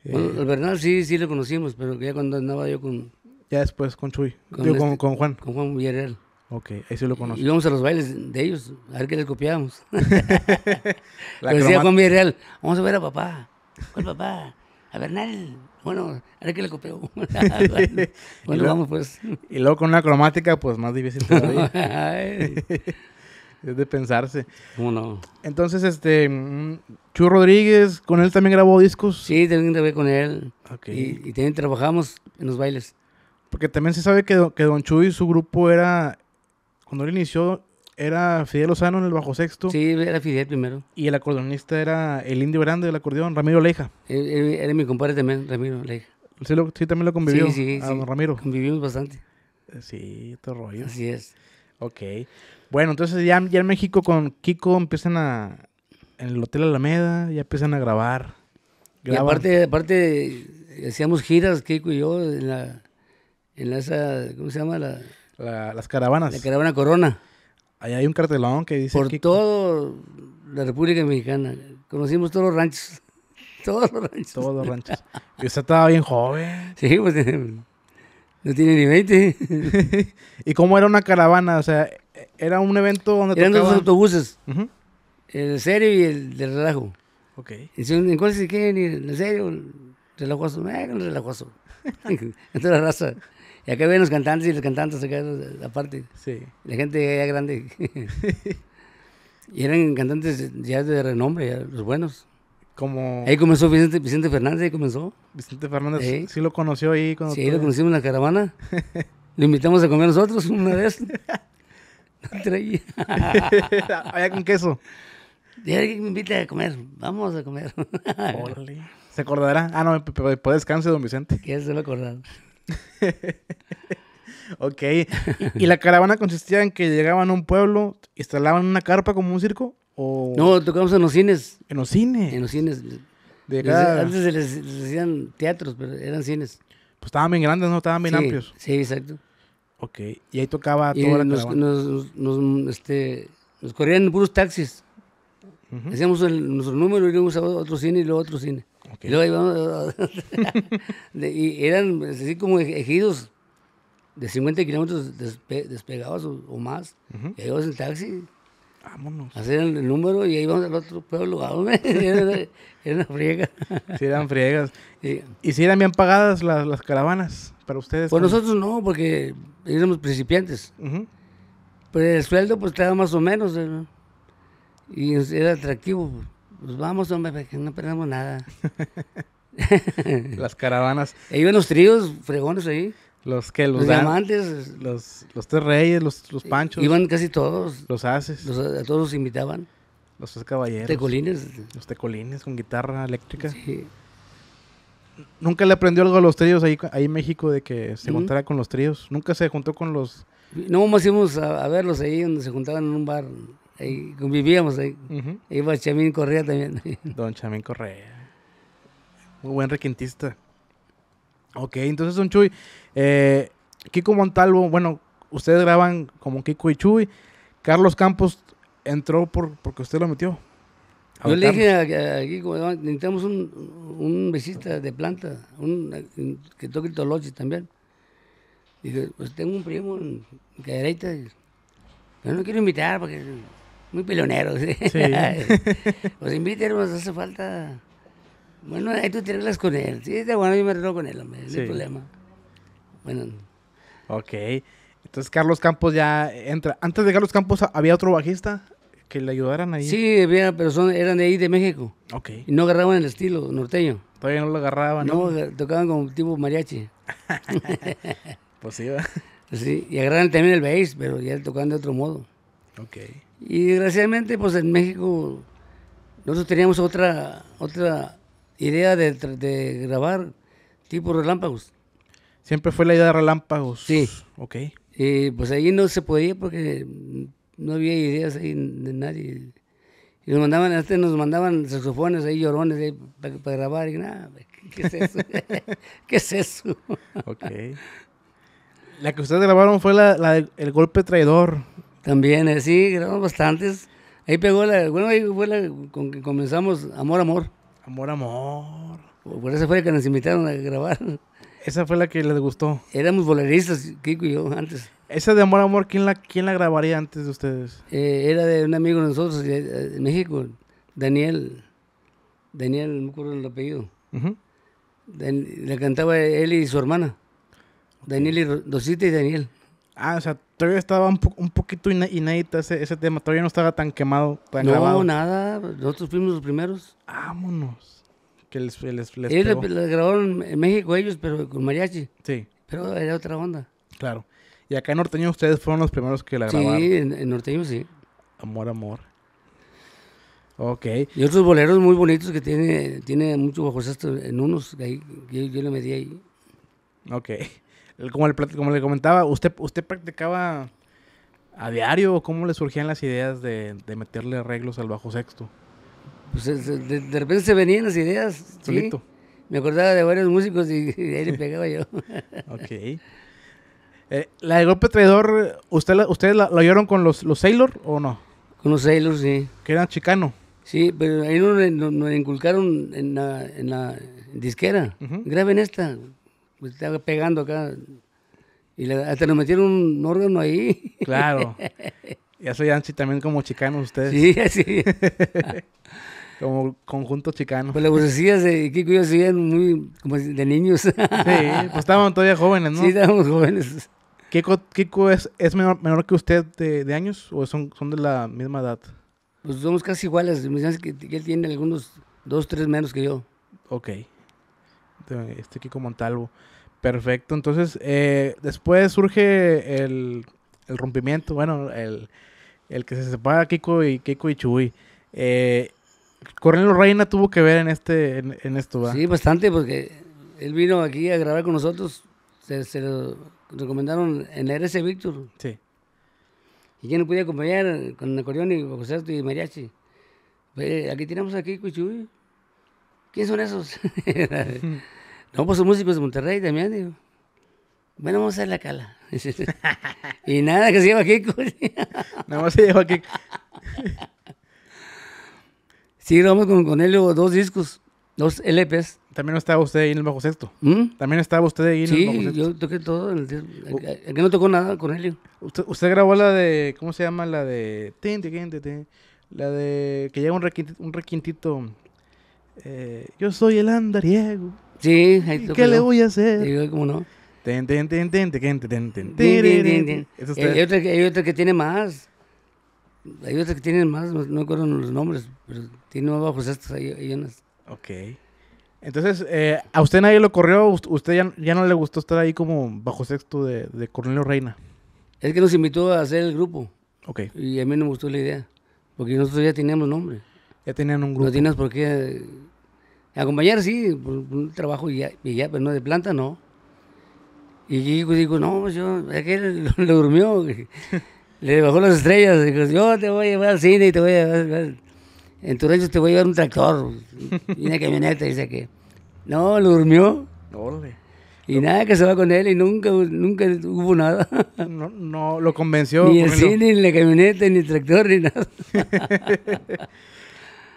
Eh, el Bernal sí, sí lo conocimos, pero ya cuando andaba yo con. Ya después con Chuy. Con, este, con, Juan. Con Juan Villarreal. Ok, ahí sí lo conocí. Íbamos a los bailes de ellos, a ver qué les copiábamos. Lo decía Juan Villarreal, vamos a ver a papá. ¿Cuál papá? Bernal. Bueno, ahora que le copió. bueno, vamos pues. Y luego con una cromática, pues más difícil todavía. es de pensarse. ¿Cómo Entonces, este, Chu Rodríguez, ¿con él también grabó discos? Sí, también grabé con él. Y, también trabajamos en los bailes. Porque también se sabe que, que Don Chu y su grupo era, cuando él inició, era Fidel Lozano en el bajo sexto. Sí, era Fidel primero. Y el acordeonista era el indio grande del acordeón, Ramiro Leija. Era mi compadre también, Ramiro Leija. Sí, también lo convivió. Sí, sí, a Ramiro. Convivimos bastante. Eh, sí, todo este rollo. Así es. Ok. Bueno, entonces ya, ya en México con Kiko empiezan a. En el Hotel Alameda, ya empiezan a grabar. Y aparte, aparte, hacíamos giras, Kiko y yo, en la. En esa, ¿Cómo se llama? la, las caravanas. La caravana Corona. Allá hay un cartelón que dice... Por toda la República Mexicana. Conocimos todos los ranchos. Todos los ranchos. Todos los ranchos. y usted estaba bien joven. Sí, pues no tiene ni 20. ¿Y cómo era una caravana? O sea, era un evento donde... Eran tocaban... dos autobuses. El serio y el del relajo. Ok. ¿En cuál se quieren ir? ¿En el serio? ¿El relajoso? Eh, el relajoso. toda la raza. Y acá ven los cantantes y los cantantes acá, aparte. Sí. La gente ya grande. y eran cantantes ya de renombre, los buenos. Como... Ahí comenzó Vicente, Vicente Fernández, ahí comenzó. Vicente Fernández, sí lo conoció ahí. Cuando sí, ahí lo conocimos en la caravana. lo invitamos a comer nosotros una vez. no traía. Allá con queso. Y alguien me invita a comer, vamos a comer. ¿Se acordará? Ah, no, después descanse don Vicente. ¿Qué se lo acordaron. ok. ¿Y, la caravana consistía en que llegaban a un pueblo, instalaban una carpa como un circo? O... No, tocamos en los cines. ¿En los cines? En los cines. Antes se les, hacían teatros, pero eran cines. Pues estaban bien grandes, ¿no? Estaban bien amplios. Sí, exacto. Ok. Y ahí tocaba toda la nos, este, Nos, corrían puros taxis. Hacíamos nuestro número, íbamos a otro cine y luego otro cine. Y luego eran pues, así como ejidos de 50 kilómetros despegados o, más. Y ahí en taxi. Vámonos. el número y ahí vamos al otro pueblo. era, una friega. Sí, eran friegas. ¿Y si eran bien pagadas las, caravanas para ustedes? Pues nosotros no, porque éramos principiantes. Pero el sueldo pues estaba más o menos. Eh, y era atractivo. Pues vamos, hombre, que no perdamos nada. Las caravanas. Iban los tríos, fregones ahí. Los que los, los diamantes. Los, tres reyes, los, panchos. Iban casi todos. Los haces. a todos los invitaban. Los tres caballeros. Tecolines. Los tecolines con guitarra eléctrica. Sí. Nunca le aprendió algo a los tríos ahí, ahí en México de que se juntara con los tríos. Nunca se juntó con los. No, más íbamos a, a, verlos ahí donde se juntaban en un bar. Ahí convivíamos ahí. Iba Chamín Correa también. Don Chamín Correa. Muy buen requintista. Ok, entonces, Don Chuy, eh, Kiko Montalvo, bueno, ustedes graban como Kiko y Chuy. Carlos Campos entró por, porque usted lo metió. Yo le dije a, necesitamos un, un de planta, un, que toque el tolochi también. Dije, pues tengo un primo en Cadereita. pero no quiero invitar porque muy pilonero, ¿eh? ¿sí? Sí. Los invítenos, hace falta. Bueno, ahí tú te reglas con él. Sí, está bueno, yo me regalo con él, hombre, no hay problema. Bueno. Ok. Entonces, Carlos Campos ya entra. Antes de Carlos Campos, ¿había otro bajista que le ayudaran ahí? Sí, pero son eran de ahí, de México. Ok. Y no agarraban el estilo norteño. Todavía no lo agarraban, ¿no? No, tocaban como tipo mariachi. pues sí, Sí, y agarraban también el bass, pero ya tocaban de otro modo. Ok. Y desgraciadamente, pues en México nosotros teníamos otra, otra idea de, grabar tipo relámpagos. Siempre fue la idea de relámpagos. Sí. Ok. Y pues ahí no se podía porque no había ideas ahí de nadie. Y nos mandaban, antes nos mandaban saxofones ahí, llorones ahí, para, grabar y nada, ¿qué es eso? ¿Qué es eso? ok. La que ustedes grabaron fue la, la, el golpe traidor. También, eh, sí, grabamos bastantes. Ahí pegó la, bueno, ahí fue la con que comenzamos Amor, Amor. Amor, Amor. Por, eso fue la que nos invitaron a grabar. Esa fue la que les gustó. Éramos boleristas, Kiko y yo, antes. Esa de Amor, Amor, ¿quién la, quién la grabaría antes de ustedes? Eh, era de un amigo de nosotros, eh, de, México, Daniel. Daniel, no me acuerdo el apellido. Le cantaba él y su hermana. Daniel y Rosita y Daniel. Ah, o sea, todavía estaba un, poquito inédita ese, tema, todavía no estaba tan quemado, tan no, grabado. No, nada, nosotros fuimos los primeros. Vámonos. Que les, ellos grabaron en México ellos, pero con mariachi. Sí. Pero era otra onda. Claro. Y acá en Norteño ustedes fueron los primeros que la grabaron. Sí, en, Norteño sí. Amor, amor. Ok. Y otros boleros muy bonitos que tiene, tiene mucho bajo en unos, ahí, yo, le metí ahí. Ok como, le comentaba, usted, usted practicaba a diario, ¿cómo le surgían las ideas de, meterle arreglos al bajo sexto? Pues eh, de, repente se venían las ideas. Solito. Me acordaba de varios músicos y, ahí le pegaba yo. ok. Eh, la de golpe traidor, ¿usted, ¿ustedes la, oyeron con los, los Sailor o no? Con los Sailor, sí. Que eran chicano. Sí, pero ahí nos, nos, inculcaron en la, disquera. Graben esta, pues, estaba pegando acá. Y le, hasta nos metieron un órgano ahí. Claro. Ya soy sí también como chicanos ustedes. Sí, así. como conjunto chicano. Pues le decías de Kiko y yo muy como de niños. sí, pues estábamos todavía jóvenes, ¿no? Sí, estábamos jóvenes. ¿Kiko, es, es menor, que usted de, años o son, son de la misma edad? Pues somos casi iguales. Me dicen que él tiene algunos dos, tres menos que yo. Ok. Este, este Kiko Montalvo. Perfecto, entonces eh, después surge el, rompimiento, bueno, el, que se separa Kiko y Kiko y Chuy. Eh, Reina tuvo que ver en este, en, esto, Sí, bastante, porque él vino aquí a grabar con nosotros, se, lo recomendaron en la RS Víctor. Sí. Y yo no podía acompañar con y José y mariachi. aquí tenemos a Kiko y Chuy. ¿Quién son esos? Vamos pues, a son músicos de Monterrey también, digo. Bueno, vamos a hacer la cala. y nada, que se lleva Kiko. Nada más se lleva Kiko. sí, grabamos con, Cornelio dos discos, dos LPs. También estaba usted ahí en el bajo sexto. ¿Mm? También estaba usted ahí en el bajo sexto. Sí, yo toqué todo. El, oh. el, que no tocó nada, Cornelio. Usted, usted grabó la de, ¿cómo se llama? La de... La de que llega un requintito... Eh, yo soy el andariego. Sí, ahí ¿Qué le voy a hacer? Digo, ¿cómo no? Ten, ten, ten, ten, Hay otra que, tiene más. Hay otra que tiene más, no, me acuerdo los nombres, pero tiene más bajo sexto, hay, Ok. Entonces, eh, ¿a usted nadie lo corrió? ¿Usted ya, no le gustó estar ahí como bajo sexto de, Cornelio Reina? Es que nos invitó a hacer el grupo. Ok. Y a mí no me gustó la idea, porque nosotros ya teníamos nombre. Ya tenían un grupo. No tienes por qué acompañar sí, un trabajo y ya, y ya, pero no de planta, no. Y digo, digo no, pues yo, aquel lo, lo durmió, le bajó las estrellas, dijo, yo te voy a llevar al cine y te voy a llevar, en tu rancho te voy a llevar un tractor y una camioneta, dice que, no, lo durmió. Y nada, que se va con él y nunca, nunca hubo nada. No, no lo convenció. Ni el cine, ni la camioneta, ni el tractor, ni nada.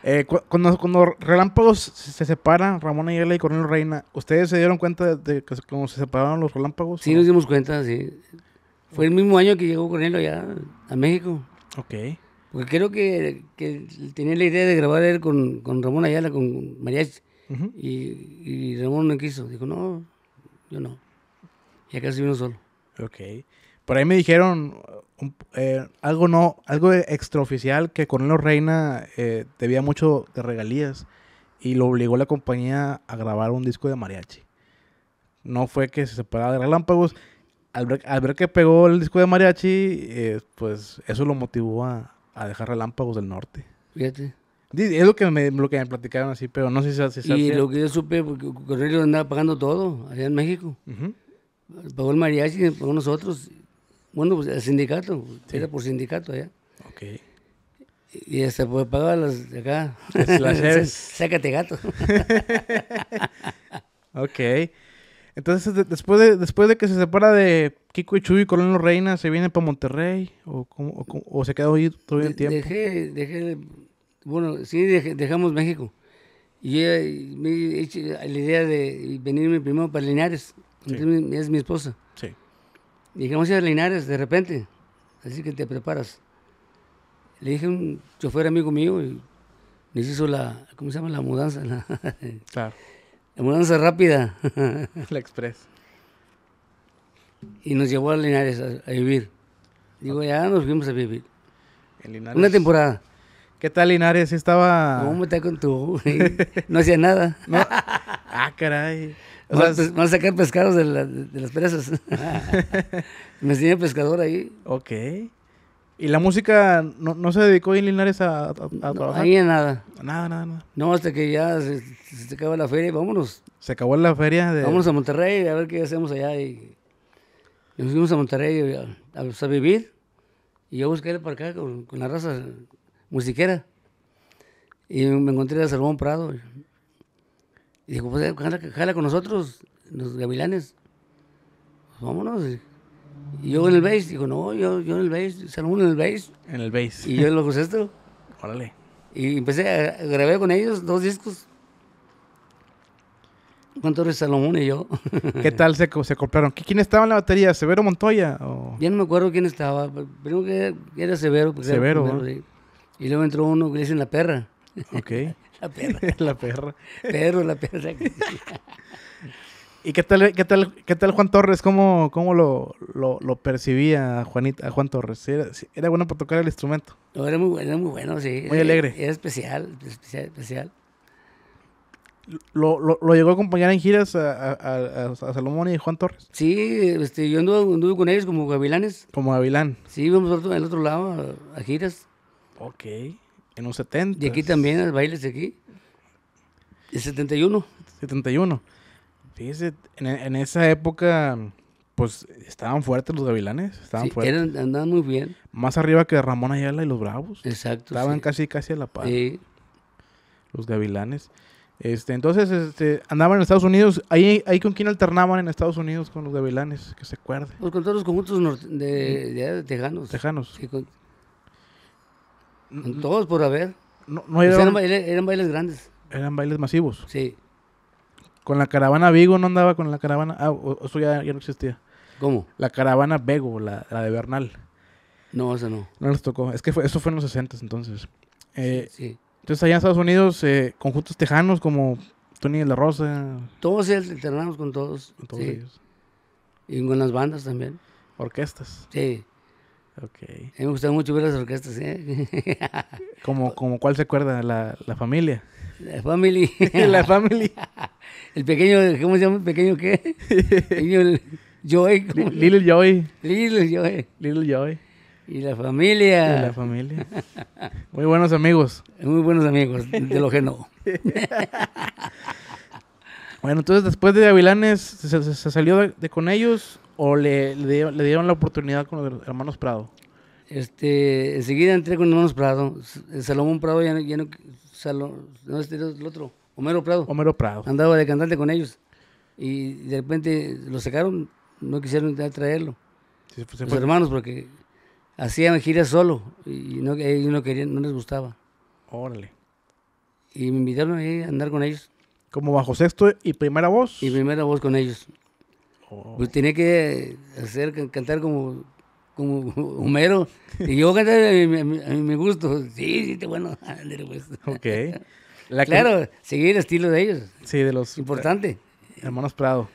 Eh, cuando, Relámpagos se separan, Ramón Ayala y Cornelio Reina, ¿ustedes se dieron cuenta de cómo se separaron los Relámpagos? Sí, nos dimos cuenta, sí. Fue el mismo año que llegó Cornelio allá a México. Ok. Porque creo que, que tenía la idea de grabar él con, Ramón Ayala, con Mariachi. y, y, Ramón no quiso. Dijo, no, yo no. Y acá se vino solo. Ok. Por ahí me dijeron, eh, algo no, algo extraoficial que Cornelio Reina eh, debía mucho de regalías y lo obligó la compañía a grabar un disco de mariachi. No fue que se separara de Relámpagos. Al ver, que pegó el disco de mariachi, eh, pues eso lo motivó a, a, dejar Relámpagos del Norte. Fíjate. Es lo que, me, lo que me platicaron así, pero no sé si, se Y lo que yo supe, porque Cornelio andaba pagando todo allá en México. Pagó el mariachi, pagó nosotros bueno, pues el sindicato, era por sindicato allá. Ok. Y hasta pues pagaba las de acá. Las Sácate gato. ok. Entonces, después, de, después de que se separa de Kiko y Chuy, Colón Reina, ¿se viene para Monterrey? ¿O, se quedó ahí todo el tiempo? Dejé, dejé, bueno, sí, dejamos México. Y eh, me he hecho la idea de venirme primero para Linares, es mi esposa. Sí. Dije, vamos a Linares de repente, así que te preparas. Le dije a un chofer amigo mío y nos hizo la, ¿cómo se llama? La mudanza. La, mudanza rápida. La express. Y nos llevó a Linares a, vivir. Digo, ya nos fuimos a vivir. Una temporada. ¿Qué tal Linares? Estaba... No, me está con tu... no hacía nada. Ah, caray van a sacar pescados de, las presas. Me enseñé pescador ahí. Ok. ¿Y la música no, se dedicó en Linares a, a trabajar? en nada. Nada, nada, nada. No, hasta que ya se, acabó la feria y vámonos. Se acabó la feria de... Vámonos a Monterrey a ver qué hacemos allá. Y, nos fuimos a Monterrey a, pues, vivir. Y yo busqué para acá con, la raza musiquera. Y me encontré a Salomón Prado. Y dijo, pues eh, jala, con nosotros, los gavilanes. Pues, vámonos. Y yo en el base, dijo, no, yo, yo en el base, Salomón en el base. En el base. Y yo en los pues, esto. Órale. Y empecé a grabar con ellos dos discos. Juan Torres Salomón y yo. ¿Qué tal se, se compraron? ¿Quién estaba en la batería? ¿Severo Montoya? Ya no me acuerdo quién estaba. Primero que era, Severo. Severo. Y luego entró uno que le en la perra. Ok la perra. la perra. Perro, la perra. ¿Y qué tal, qué tal, qué tal Juan Torres? ¿Cómo, cómo lo, lo, percibía a Juanita, Juan Torres? ¿Era, bueno para tocar el instrumento? era muy bueno, muy bueno, sí. Muy alegre. Era, especial, especial, especial. Lo, llegó a acompañar en giras a, Salomón y Juan Torres? Sí, este, yo anduve, con ellos como gavilanes. Como gavilán. Sí, íbamos al otro lado a, a giras. Ok en los 70. ¿Y aquí también el baile es de aquí? ¿El 71? 71. Fíjese, en, esa época, pues estaban fuertes los gavilanes. Estaban fuertes. andaban muy bien. Más arriba que Ramón Ayala y los Bravos. Exacto. Estaban casi, casi a la par. Sí. Los gavilanes. Este, entonces, este, andaban en Estados Unidos. Ahí, ahí con quién alternaban en Estados Unidos con los gavilanes, que se acuerde. Pues con todos los conjuntos de, tejanos. Tejanos todos por haber. No, no pues eran, bailes, grandes. Eran bailes masivos. Sí. Con la caravana Vigo no andaba con la caravana. Ah, eso ya, no existía. ¿Cómo? La caravana Bego, la, de Bernal. No, esa no. No les tocó. Es que eso fue en los 60 entonces. Eh, sí, Entonces allá en Estados Unidos, eh, conjuntos tejanos como Tony de la Rosa. Todos ellos alternamos con todos. Con todos ellos. Y con las bandas también. Orquestas. Sí. Okay. me gusta mucho ver las orquestas, ¿eh? ¿Como, como cuál se acuerda? ¿La, la familia? La familia. la familia. el pequeño, ¿cómo se llama? ¿El pequeño qué? el Little Joey. Little Joy... Little Joey. Y la familia. Y la familia. Muy buenos amigos. Muy buenos amigos, de lo que bueno, entonces después de Avilanes se, salió de con ellos o le, dieron la oportunidad con los hermanos Prado? Este, enseguida entré con los hermanos Prado. Eh, Salomón Prado ya, ya no, no, este el otro, Homero Prado. Homero Prado. Andaba de cantante con ellos. Y de repente lo sacaron, no quisieron traerlo. los hermanos, porque hacían giras solo y no, ellos no no les gustaba. Órale. Y me invitaron a andar con ellos. Como bajo sexto y primera voz. Y primera voz con ellos. Pues tenía que hacer, cantar como, como Homero. Y yo canté a, mi, gusto. Sí, sí, bueno, pues. Ok. claro, seguí seguir el estilo de ellos. Sí, de los... Importante. Eh, Hermanos Prado.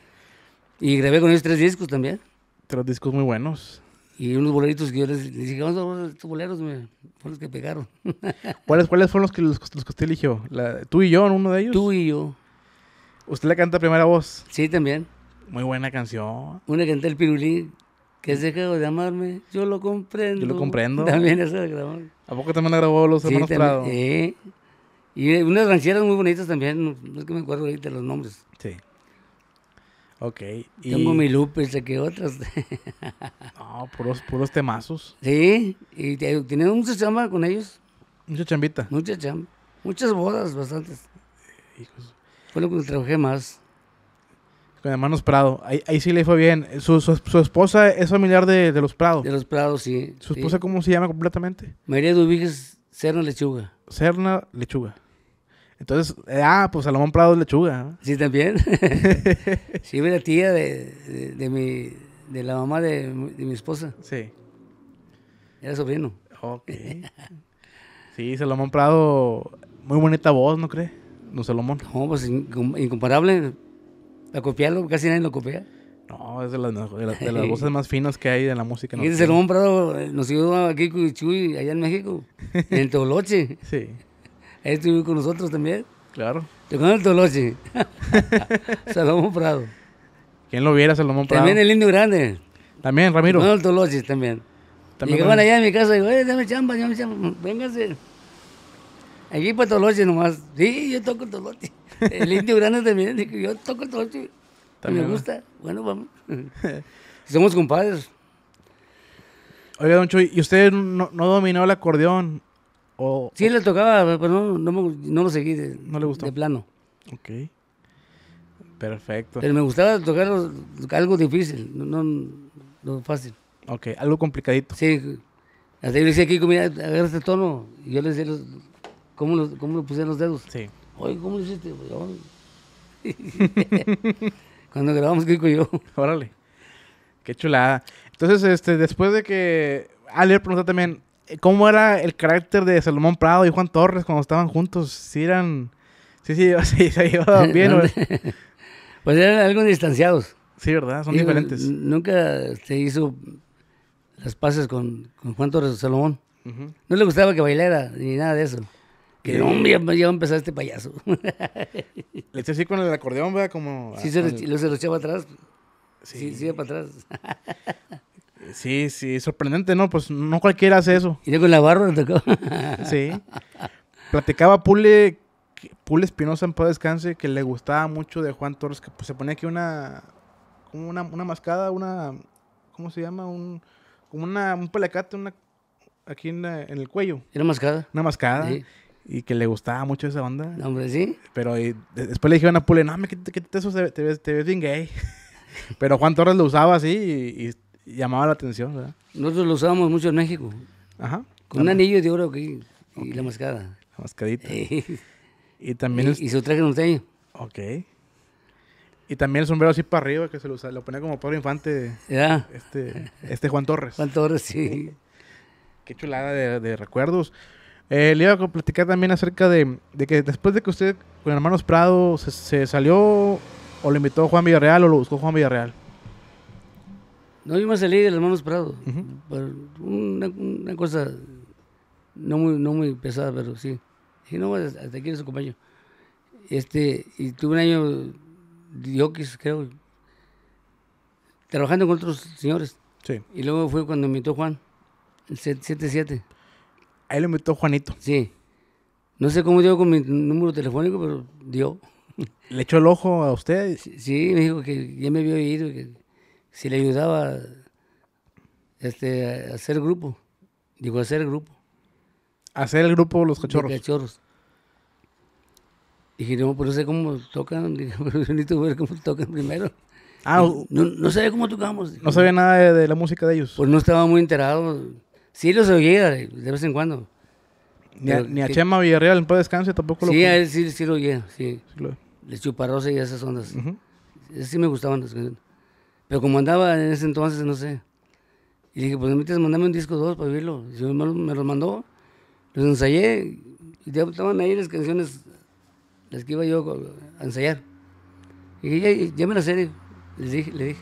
Y grabé con ellos tres discos también. Tres discos muy buenos. Y unos boleritos que yo les, dije, vamos a ver estos boleros, fueron los que pegaron. ¿Cuáles, ¿Cuáles fueron los que, los, los usted eligió? ¿Tú y yo en uno de ellos? Tú y yo. ¿Usted le canta primera voz? Sí, también. Muy buena canción. Una que del el pirulí, que se dejó de amarme, yo lo comprendo. Yo lo comprendo. También esa de grabó. ¿A poco también la grabó los hermanos sí, Prado? Eh. Y eh, unas rancheras muy bonitas también, no es que me acuerdo ahorita los nombres. Sí. Ok. Tengo mi Lupe, que otras. no, puros, puros temazos. Sí, y tienen mucha chamba con ellos. Mucha chambita. Mucha chamba. Muchas bodas, bastantes. Hijos. Fue lo que trabajé más. Con hermanos Prado. Ahí, sí le fue bien. Su, esposa es familiar de, los Prados... De los Prado, sí. ¿Su esposa cómo se llama completamente? María Dubíguez Cerna Lechuga. Cerna Lechuga. Entonces, ah, pues Salomón Prado es lechuga. Sí, también. sí, era tía de, de, mi, de la mamá de, de mi esposa. Sí. Era sobrino. Ok. sí, Salomón Prado, muy bonita voz, ¿no cree? No, Salomón. No, pues incomparable. ¿La copiaron? Casi nadie lo copia. No, es de las, de las, de las voces más finas que hay de la música. Y se lo nos ayudó aquí Chuy allá en México, en Toloche. sí. Ahí estuvo con nosotros también. Claro. Tocando el Toloche. Salomón Prado. ¿Quién lo viera, Salomón Prado? También el Indio Grande. También, Ramiro. Tocando el Toloche también. también Llegaban allá a mi casa y digo, eh, dame chamba, dame chamba, véngase. Aquí para Toloche nomás. Sí, yo toco el Toloche. El Indio Grande también, dijo, yo toco el tocho me gusta. Bueno, vamos. Somos compadres. Oiga, Don Chuy, ¿y usted no, dominaba dominó el acordeón? O, sí, le tocaba, pero no, no, lo seguí de, ¿No le gustó? de plano. Ok. Perfecto. Pero me gustaba tocar algo difícil, no, no, fácil. Ok, algo complicadito. Sí. Hasta yo le decía aquí, mira, agarra este tono. Y yo le decía cómo, cómo lo puse los dedos. Sí. Oye, ¿cómo hiciste? weón? Pues, cuando grabamos Kiko y yo. Órale. Qué chulada. Entonces, este, después de que. Ale preguntó también, eh, ¿cómo era el carácter de Salomón Prado y Juan Torres cuando estaban juntos? Si eran. Sí, sí, se llevaban bien. pues eran algo distanciados. Sí, ¿verdad? Son diferentes. Nunca se hizo las paces con, Juan Torres Salomón. No le gustaba que bailara ni nada de eso. Que no, ya, a empezar este payaso. Le eché así con el acordeón, vea, Como. Sí, ah, se, lo, atrás. Sí, sí, para atrás. Sí, sí, sorprendente, ¿no? Pues no cualquiera hace eso. Y yo con la barba le tocó. Sí. Platicaba Pule, Pule Espinosa en paz descanse, que le gustaba mucho de Juan Torres, que pues, se ponía aquí una, como una, una mascada, una, ¿cómo se llama? Un, como una, un palacate, una, aquí en, en el cuello. ¿Era mascada? Una mascada. Sí y que le gustaba mucho esa onda. hombre, sí. Pero eh, después le dijeron a Pule, no, me quítate, eso, te, ves, bien gay. pero Juan Torres lo usaba así y, llamaba la atención, ¿verdad? Nosotros lo usábamos mucho en México. Ajá. Con un anillo de oro aquí y la mascada. La mascadita. y también... Y, su traje norteño. Ok. Y también el sombrero así para arriba que se lo, lo ponía como Pablo Infante. Ya. Este, este Juan Torres. Juan Torres, sí. Qué chulada de recuerdos. Eh, le iba a platicar también acerca de, que después de que usted con Hermanos Prado se, salió o lo invitó Juan Villarreal o lo buscó Juan Villarreal. No, yo me salí los Hermanos Prado. una, cosa no muy, no muy pesada, pero sí. Y no, pues, hasta aquí en su compañero. Este, y tuve un año de creo, trabajando con otros señores. Y luego fue cuando invitó Juan, el 77. Ahí lo invitó Juanito. Sí. No sé cómo dio con mi número telefónico, pero dio. ¿Le echó el ojo a usted? Sí, me dijo que ya me vio ir, que si le ayudaba este, a hacer grupo. Digo, hacer el grupo. ¿Hacer el grupo Los Cachorros? Los Cachorros. Dije, no, pero sé cómo tocan. Dije, pero necesito ver cómo tocan primero. Ah, no, no, sabía cómo tocamos. no sabía nada de, la música de ellos. Pues no estaba muy enterado. Sí, los oía de vez en cuando. Ni a, Chema Villarreal en paz descanso tampoco lo Sí, sí, sí lo oía, sí. Sí lo- Les y esas ondas. Sí me gustaban las canciones. Pero como andaba en ese entonces, no sé. Y dije, pues necesitas mandarme un disco dos para oírlo. Y yo, me lo- me los mandó, los ensayé. Y ya estaban ahí las canciones, las que iba yo a ensayar. Y dije, ya, ya me las sé. Les dije, le dije,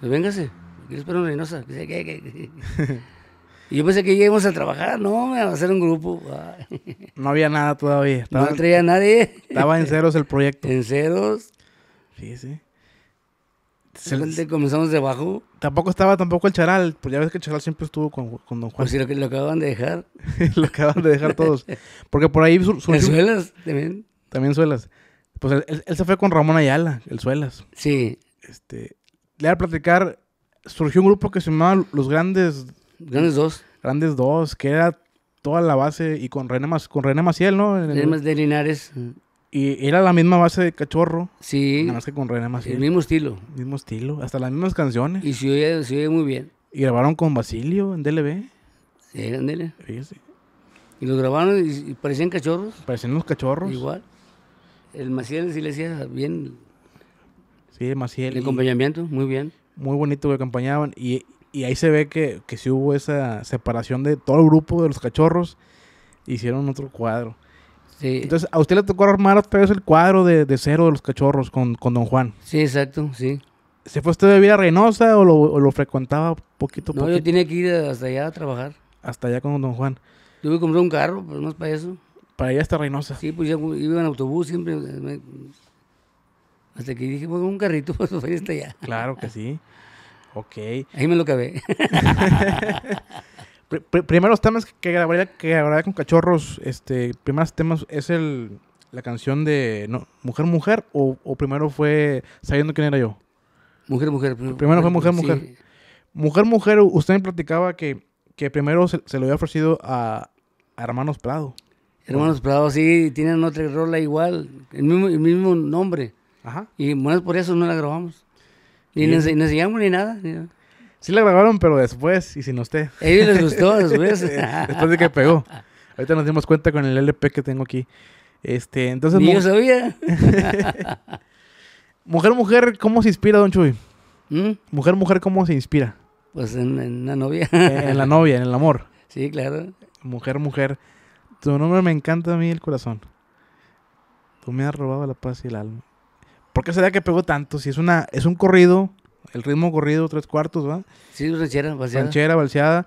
pues véngase, quiero esperar espero Reynosa. qué? Y yo pensé que íbamos a trabajar, no, a hacer un grupo. no había nada todavía. no traía nadie. Estaba en ceros el proyecto. En ceros. Sí, sí. comenzamos de abajo. Tampoco estaba tampoco el Charal, pues ya ves que el Charal siempre estuvo con, con Don Juan. Pues sí, lo, lo acaban de dejar. lo acaban de dejar todos. Porque por ahí El Suelas también. También Suelas. Pues él, se fue con Ramón Ayala, el Suelas. Sí. Este, le voy a platicar, surgió un grupo que se llamaba Los Grandes Grandes dos. Grandes dos, que era toda la base y con René, con René Maciel, ¿no? René de Linares. Y era la misma base de cachorro. Sí. Nada más que con René Maciel. El mismo estilo. mismo estilo, hasta las mismas canciones. Y se oye, muy bien. Y grabaron con Basilio en DLB. Sí, en DLB. sí. Y los grabaron y, parecían cachorros. Parecían unos cachorros. Igual. El Maciel sí le hacía bien. Sí, Maciel. El acompañamiento, muy bien. Muy bonito que acompañaban. Y, y ahí se ve que, que sí hubo esa separación de todo el grupo de los cachorros. Hicieron otro cuadro. Entonces, a usted le tocó armar otra vez el cuadro de, cero de los cachorros con, Don Juan. Sí, exacto, sí. ¿Se fue usted de vida Reynosa o lo, frecuentaba poquito no, poquito? yo tenía que ir hasta allá a trabajar. Hasta allá con Don Juan. Tuve que comprar un carro, pero no es para eso. Para allá hasta Reynosa. Sí, pues yo iba en autobús siempre. Eh, hasta que dije, pues un carrito, pues voy hasta allá. Claro que sí. Ok. Ahí me lo Primero, primeros temas que grabaría que con cachorros, este, primeros temas es el, la canción de Mujer, Mujer, o, primero fue sabiendo quién era yo. Mujer, Mujer. Primero, fue Mujer, Mujer. Mujer, Mujer, usted me platicaba que, primero se, lo había ofrecido a, Hermanos Prado. Hermanos Prado, sí, tienen otra rola igual, el mismo, el mismo nombre. Ajá. Y bueno, por eso no la grabamos. Ni no ni nada. Sí la grabaron, pero después, y sin usted. A ellos les gustó después. después de que pegó. Ahorita nos dimos cuenta con el LP que tengo aquí. Este, entonces... sabía. mujer, mujer, ¿cómo se inspira, Don Chuy? ¿Mm? Mujer, mujer, ¿cómo se inspira? Pues en, la novia. Eh, en la novia, en el amor. Sí, claro. Mujer, mujer, tu nombre me encanta a mí el corazón. Tú me has robado la paz y el alma. ¿Por qué será que pegó tanto? Si es una, es un corrido, el ritmo corrido, tres cuartos, ¿va? Sí, ranchera, balseada. Ranchera, balseada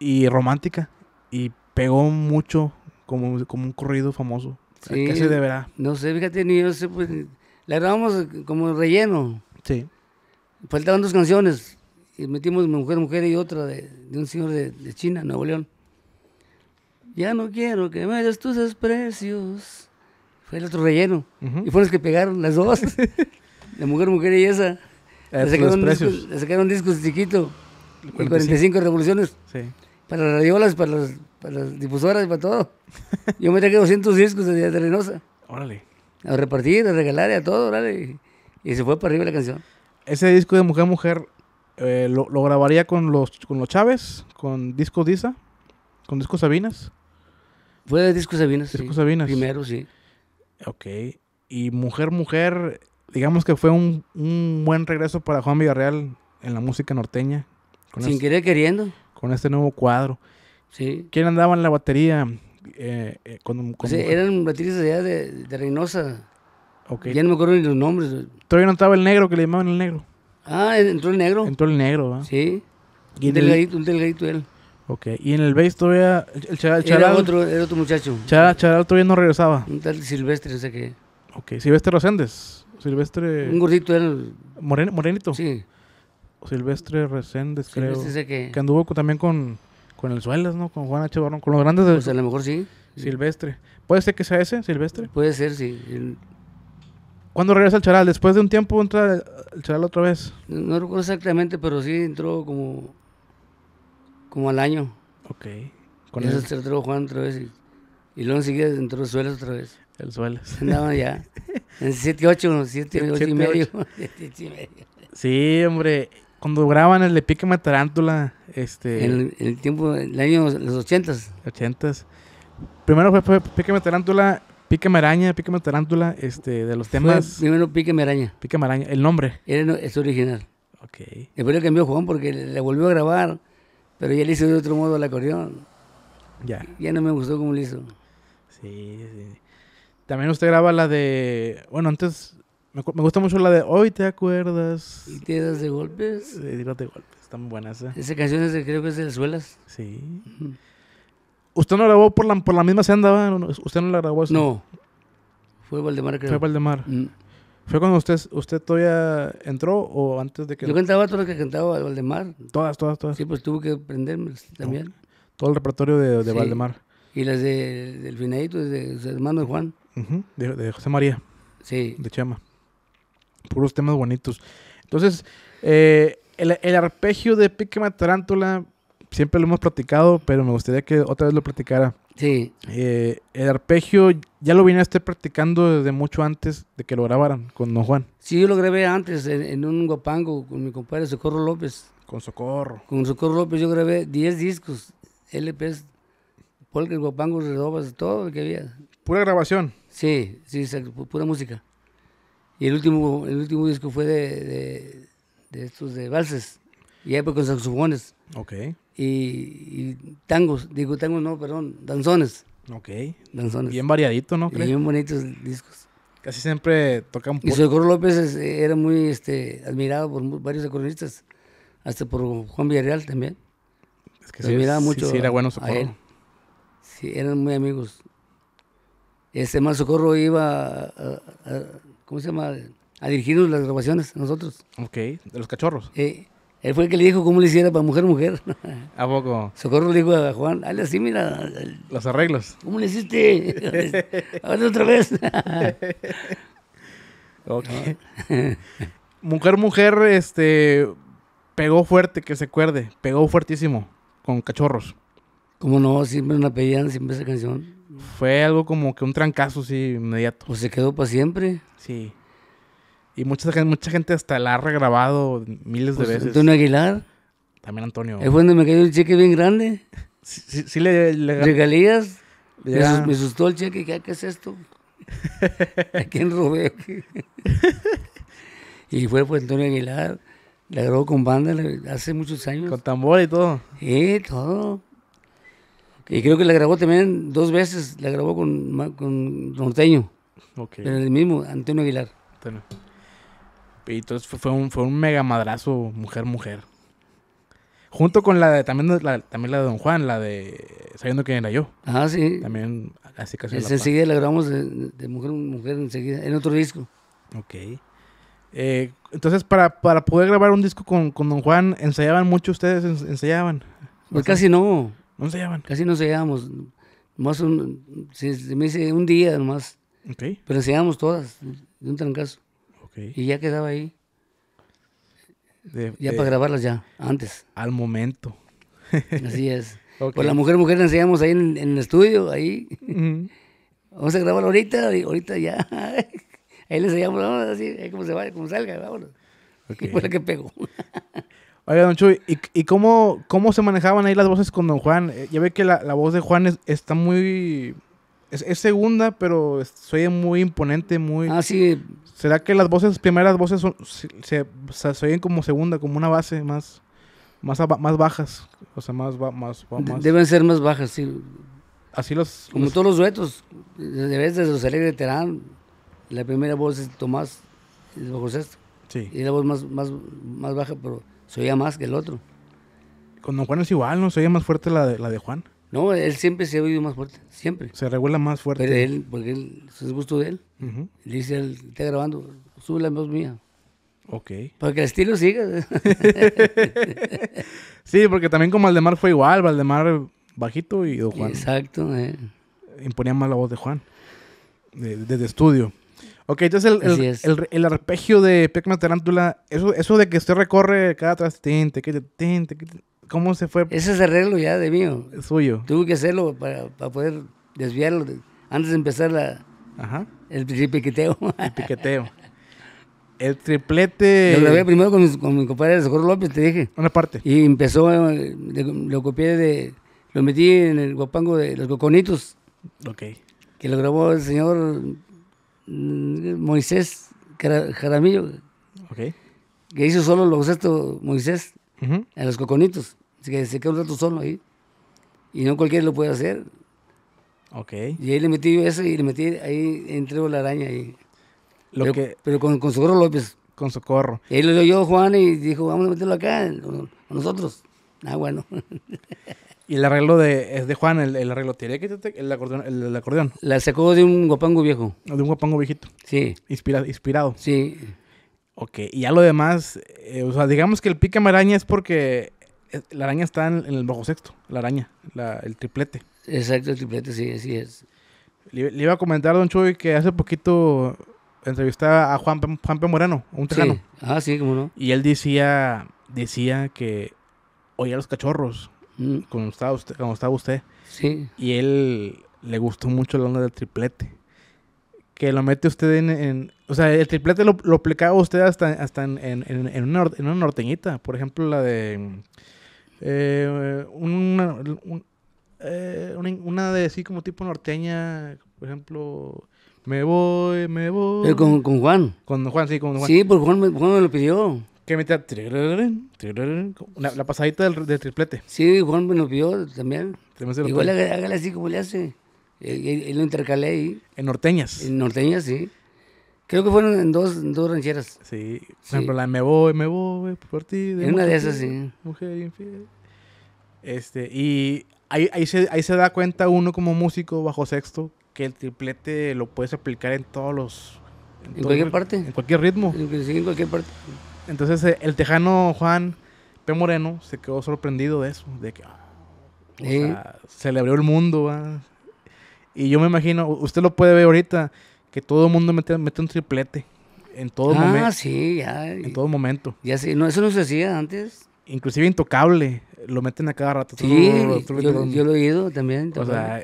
y romántica. Y pegó mucho como, como un corrido famoso. Sí, qué se deberá? No sé, fíjate, ni yo sé, pues, la grabamos como relleno. Sí. Faltaban dos canciones y metimos Mujer, Mujer y otra de, un señor de, de China, Nuevo León. Ya no quiero que me des tus desprecios fue el otro relleno. Y fueron los que pegaron las dos. la mujer, mujer y esa. Eh, le sacaron, discos, le sacaron, chiquito. 45, revoluciones. Para las radiolas, para las, difusoras, para todo. Yo me traje 200 discos de, de Reynosa. Órale. A repartir, a regalar, a todo, órale. Y, se fue para arriba la canción. Ese disco de Mujer Mujer eh, lo, grabaría con los, con los Chávez, con Disco Disa, con Disco Sabinas. Fue de Disco Sabinas. Disco Sabinas. Primero, sí. Ok. Y Mujer Mujer, digamos que fue un, buen regreso para Juan Villarreal en la música norteña. Sin querer queriendo. Con este nuevo cuadro. Sí. ¿Quién andaba en la batería? Eh, eh, eran bateristas allá de, Reynosa. Okay. Ya no me acuerdo ni los nombres. Todavía no estaba el negro, que le llamaban el negro. Ah, entró el negro. Entró el negro, ¿verdad? Sí. un, un él. Ok, y en el base todavía. El, charal, era, otro, era otro muchacho. Charal, todavía no regresaba. Un Silvestre, no sé qué. Ok, Silvestre Reséndez. Silvestre. Un gordito era. El... morenito. Sí. Silvestre Reséndez, creo. Silvestre que... que anduvo también con, el Suelas, ¿no? Con Juan H. Barón, con los grandes. Pues a lo mejor sí. Silvestre. ¿Puede ser que sea ese, Silvestre? Puede ser, sí. ¿Cuándo regresa el Charal? ¿Después de un tiempo entra el Charal otra vez? No recuerdo exactamente, pero sí entró como como al año. Ok. Con eso se entró Juan otra vez y, y luego enseguida entró suelo otra vez. El suelo. No, ya. En 7, 8, 7, 8 y medio. sí, hombre. Cuando graban el de Matarántula, este... En el, en el, tiempo, el año, los ochentas. Ochentas. Primero fue, fue Pique Matarántula, Pique Maraña, Pique Matarántula, este, de los temas... primero Pique Maraña. Pique Maraña, el nombre. Era, es original. Ok. Después lo cambió Juan porque le volvió a grabar pero ya le hizo de otro modo la acordeón. Ya. Ya no me gustó como le hizo. Sí, sí. También usted graba la de. Bueno, antes. Me, gusta mucho la de Hoy te acuerdas. ¿Y te das de golpes? Sí, de golpes. Está muy buena esa. ¿eh? Esa canción es de, creo que es de las Suelas. Sí. ¿Usted no la grabó por la, por la misma senda? ¿Usted no la grabó así? No. Fue Valdemar, creo. Fue Valdemar. Mm. ¿Fue cuando usted, usted todavía entró o antes de que.? Yo cantaba todas las que cantaba Valdemar. Todas, todas, todas. Sí, pues tuve que aprenderme también. Todo el repertorio de, Valdemar. Y las del Finadito, de su hermano Juan. de, José María. Sí. De Chema. Puros temas bonitos. Entonces, eh, el, arpegio de Pique Tarántula siempre lo hemos platicado, pero me gustaría que otra vez lo practicara Sí. Eh, el arpegio ya lo vine a estar practicando desde mucho antes de que lo grabaran con Don Juan. Sí, yo lo grabé antes en, un guapango con mi compadre Socorro López. Con Socorro. Con Socorro López yo grabé 10 discos, LPs, polkas, guapangos, redobas, todo lo que había. ¿Pura grabación? Sí, sí, pura música. Y el último, el último disco fue de, estos de valses. Y ahí fue con saxofones. Ok y, tangos, digo tangos no, perdón, danzones. Ok. Danzones. Bien variadito, ¿no? Y Bien bonitos discos. Casi siempre tocan... Y Socorro López era muy este, admirado por varios acordeonistas hasta por Juan Villarreal también. Es que admiraba mucho sí, era bueno Socorro. Sí, eran muy amigos. Este más Socorro iba a, ¿cómo se llama? A dirigirnos las grabaciones, nosotros. Ok, de los cachorros. Eh, él fue el que le dijo cómo le hiciera para mujer, mujer. ¿A poco? Socorro le dijo a Juan, hazle así, mira. Los arreglos. ¿Cómo le hiciste? Hazlo otra vez. ok. mujer, mujer, este, pegó fuerte, que se acuerde. Pegó fuertísimo con cachorros. ¿Cómo no? Siempre una pedían, siempre esa canción. Fue algo como que un trancazo, sí, inmediato. O se quedó para siempre. Sí. Y mucha, mucha gente hasta la ha regrabado miles de pues, veces. Antonio Aguilar. También Antonio. Es cuando me cayó un cheque bien grande. Sí, le, ¿Regalías? Me, asustó el cheque. ¿Qué, es esto? ¿A quién robé? y fue pues Antonio Aguilar. La grabó con banda hace muchos años. Con tambor y todo. Sí, todo. Y creo que la grabó también dos veces. La grabó con, con Norteño. Okay. el mismo, Antonio Aguilar. Antonio. Y entonces fue un, fue un mega madrazo mujer-mujer. Junto con la de, también la, también la de Don Juan, la de Sabiendo quién era yo. Ah, sí. También así casi. enseguida la grabamos de, Mujer Mujer en otro disco. Ok. Eh, entonces, para, poder grabar un disco con, Don Juan, ¿ensayaban mucho ustedes? ¿Ensayaban? Pues casi no. ¿No ensayaban? Casi no ensayábamos. Más un, se, me dice un día nomás. Ok. Pero ensayábamos todas, de un trancazo. Y ya quedaba ahí. ya para grabarlas ya, antes. Al momento. Así es. Okay. Pues la mujer, mujer la enseñamos ahí en, el estudio, ahí. Vamos a grabarlo ahorita, ahorita ya. ahí le enseñamos, vamos así, ahí como se va, como salga, vámonos. Y por la que pegó. Oiga, don Chuy, ¿y, cómo, se manejaban ahí las voces con don Juan? Eh, ya ve que la, voz de Juan está muy es, segunda, pero oye muy imponente, muy... Ah, sí. ¿Será que las voces, primeras voces, son, se, oyen como segunda, como una base más, más, más bajas? O sea, más, más, Deben ser más bajas, sí. Así los... Como todos los duetos, de veces los alegres la primera voz es Tomás, el Sí. Y la voz más, más, baja, pero se oía más que el otro. Con Don Juan es igual, ¿no? Se oía más fuerte la de, la de Juan. No, él siempre se ha oído más fuerte, siempre. Se regula más fuerte. Pero él, porque él, es gusto de él. dice, él, está grabando, sube la voz mía. Ok. Porque el estilo sigue. sí, porque también con Valdemar fue igual, Valdemar bajito y Don Juan. Exacto. Eh. Imponía más la voz de Juan, desde de, estudio. Ok, entonces el, el, arpegio de Pecma Tarántula, eso, eso de que usted recorre cada trastín, te, te, te, ¿Cómo se fue? Ese es arreglo ya de mío. suyo. Tuve que hacerlo para, poder desviarlo antes de empezar la, El, piqueteo. El piqueteo. El triplete. Lo grabé primero con, mi compadre Socorro López, te dije. Una parte. Y empezó, eh, lo copié de. Lo metí en el guapango de los coconitos. Ok. Que lo grabó el señor mm, Moisés Jaramillo. Ok. Que hizo solo los gestos Moisés a los coconitos. Así que se quedó un solo ahí. Y no cualquiera lo puede hacer. Ok. Y ahí le metí eso y le metí, ahí entrego la araña ahí. Lo pero, con, Socorro López. Con Socorro. Y ahí lo oyó Juan y dijo, vamos a meterlo acá, A nosotros. Ah, bueno. ¿Y el arreglo de, es de Juan, el, arreglo ¿Tiene el acordeón, el, acordeón? La sacó de un guapango viejo. De un guapango viejito. Sí. inspirado. Sí. Ok, y ya lo demás, eh, o sea, digamos que el pica maraña es porque eh, la araña está en, el bajo sexto, la araña, el triplete. Exacto, el triplete, sí, así es. Le, iba a comentar, don Chuy, que hace poquito entrevistaba a Juan, Juan P. Moreno, un tejano. Ah, sí, cómo no. Y él decía, decía que oía a los cachorros mm. cuando, estaba usted, estaba usted. Sí. Y él le gustó mucho la onda del triplete. Que lo mete usted en... o sea, el triplete lo, aplicaba usted hasta, hasta en, en, en, una, en una norteñita. Por ejemplo, la de... Eh, eh, una, una, de así como tipo norteña, por ejemplo, me voy, me voy. Eh, con, con Juan. Con Juan, sí, con Juan. Sí, porque Juan, Juan me, lo pidió. Que metía. la, la, pasadita del, triplete. Sí, Juan me lo pidió también. Igual hágale así como le hace. Él, lo intercalé ahí. En norteñas. En norteñas, sí. Creo que fueron en dos, dos rancheras. Sí. Por ejemplo, la Me Voy, Me Voy, por ti. una de esas, sí. Mujer Este, y ahí, ahí, se, ahí se da cuenta uno como músico bajo sexto que el triplete lo puedes aplicar en todos los... En, cualquier parte. En cualquier ritmo. en cualquier parte. Entonces, eh, el tejano Juan P. Moreno se quedó sorprendido de eso, de que... Ah, o sea, se le abrió el mundo, ah. Y yo me imagino, usted lo puede ver ahorita, que todo el mundo mete, mete un triplete en todo momento. Ah, sí, ya. En todo momento. Ya sí, no, eso no se hacía antes. Inclusive Intocable, lo meten a cada rato. Sí, yo, lo he oído también. O sea,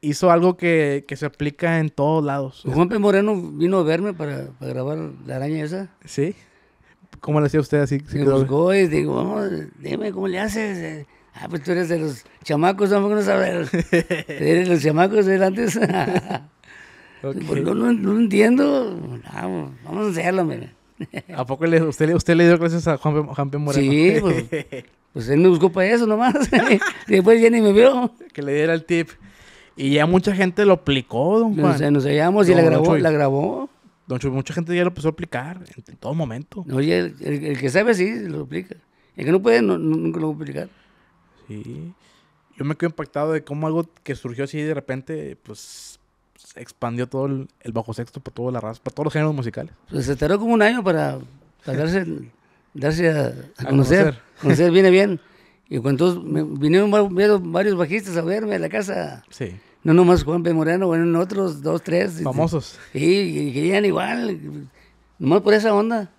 hizo algo que, que, se aplica en todos lados. Juan P. Moreno vino a verme para, para grabar La Araña esa. Sí. ¿Cómo le hacía usted así? Se me digo, vamos, dime, ¿cómo le haces? Eh, ah, pues tú eres de los chamacos, vamos a sabes. eres de los chamacos, de antes. Porque no, no, entiendo. Vamos, a hacerlo, ¿A poco le, usted, le dio gracias a Juan, Juan P. Moreno? Sí, pues, pues, él me buscó para eso nomás. Después ya ni me vio. Que le diera el tip. Y ya mucha gente lo aplicó, don Juan. Nos, nos hallamos y la grabó, la grabó. Don mucha gente ya lo empezó a aplicar en, todo momento. Oye, el, que sabe sí lo aplica. El que no puede, no, nunca lo va a aplicar. Sí. Yo me quedo impactado de cómo algo que surgió así de repente, pues expandió todo el, bajo sexto Por toda la raza, para todos los géneros musicales. Pues se tardó como un año para, darse, a, conocer. conocer. viene bien. Y cuando vinieron varios bajistas a verme a la casa. Sí. No nomás Juan P. Moreno, bueno, otros dos, tres. Famosos. Y, querían igual, nomás por esa onda.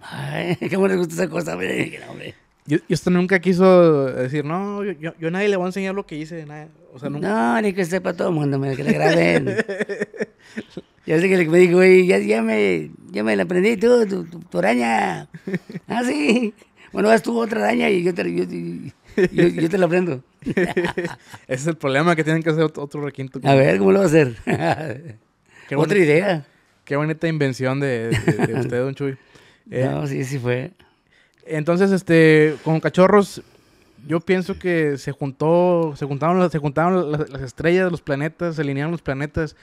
Ay, qué me gusta esa cosa, hombre. Yo, nunca quiso decir, no, yo, yo, a nadie le voy a enseñar lo que hice, nada no. ni que sepa para todo el mundo, que la graben. ya sé que me dijo, güey, ya, ya, me, ya me la aprendí tú, tu, araña. Ah, sí. Bueno, vas tú otra araña y yo te, yo, te la aprendo. Ese es el problema, que tienen que hacer otro requinto. A ver, ¿cómo lo va a hacer? otra idea. Qué bonita invención de, usted, don Chuy. no, sí, sí fue. Eh, entonces, este, con cachorros, yo pienso que se juntó, se juntaron, se juntaron las, estrellas estrellas, los planetas, se alinearon los planetas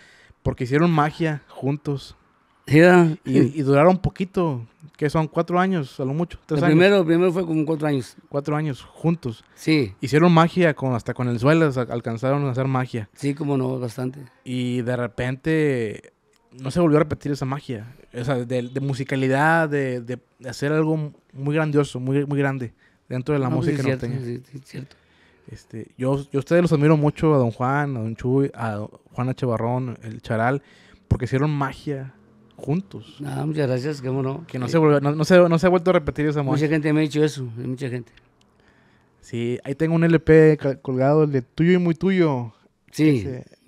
porque hicieron magia juntos. Y, duraron duraron poquito, que son cuatro años, a lo mucho. Primero, primero fue como cuatro años. Cuatro años juntos. Sí. Hicieron magia, con, hasta con el suelo alcanzaron a hacer magia. Sí, como no, bastante. Y de repente no se volvió a repetir esa magia. O de, musicalidad, de, de, hacer algo muy grandioso, muy, muy grande dentro de la pues, música que cierto, Este, yo, ustedes los admiro mucho, a Don Juan, a Don Chuy, a Juan H. el Charal, porque hicieron magia juntos. muchas gracias, que no. Que no, se, no, se, ha vuelto a repetir esa música Mucha gente me ha dicho eso, mucha gente. Sí, ahí tengo un LP colgado, el de Tuyo y Muy Tuyo. Sí,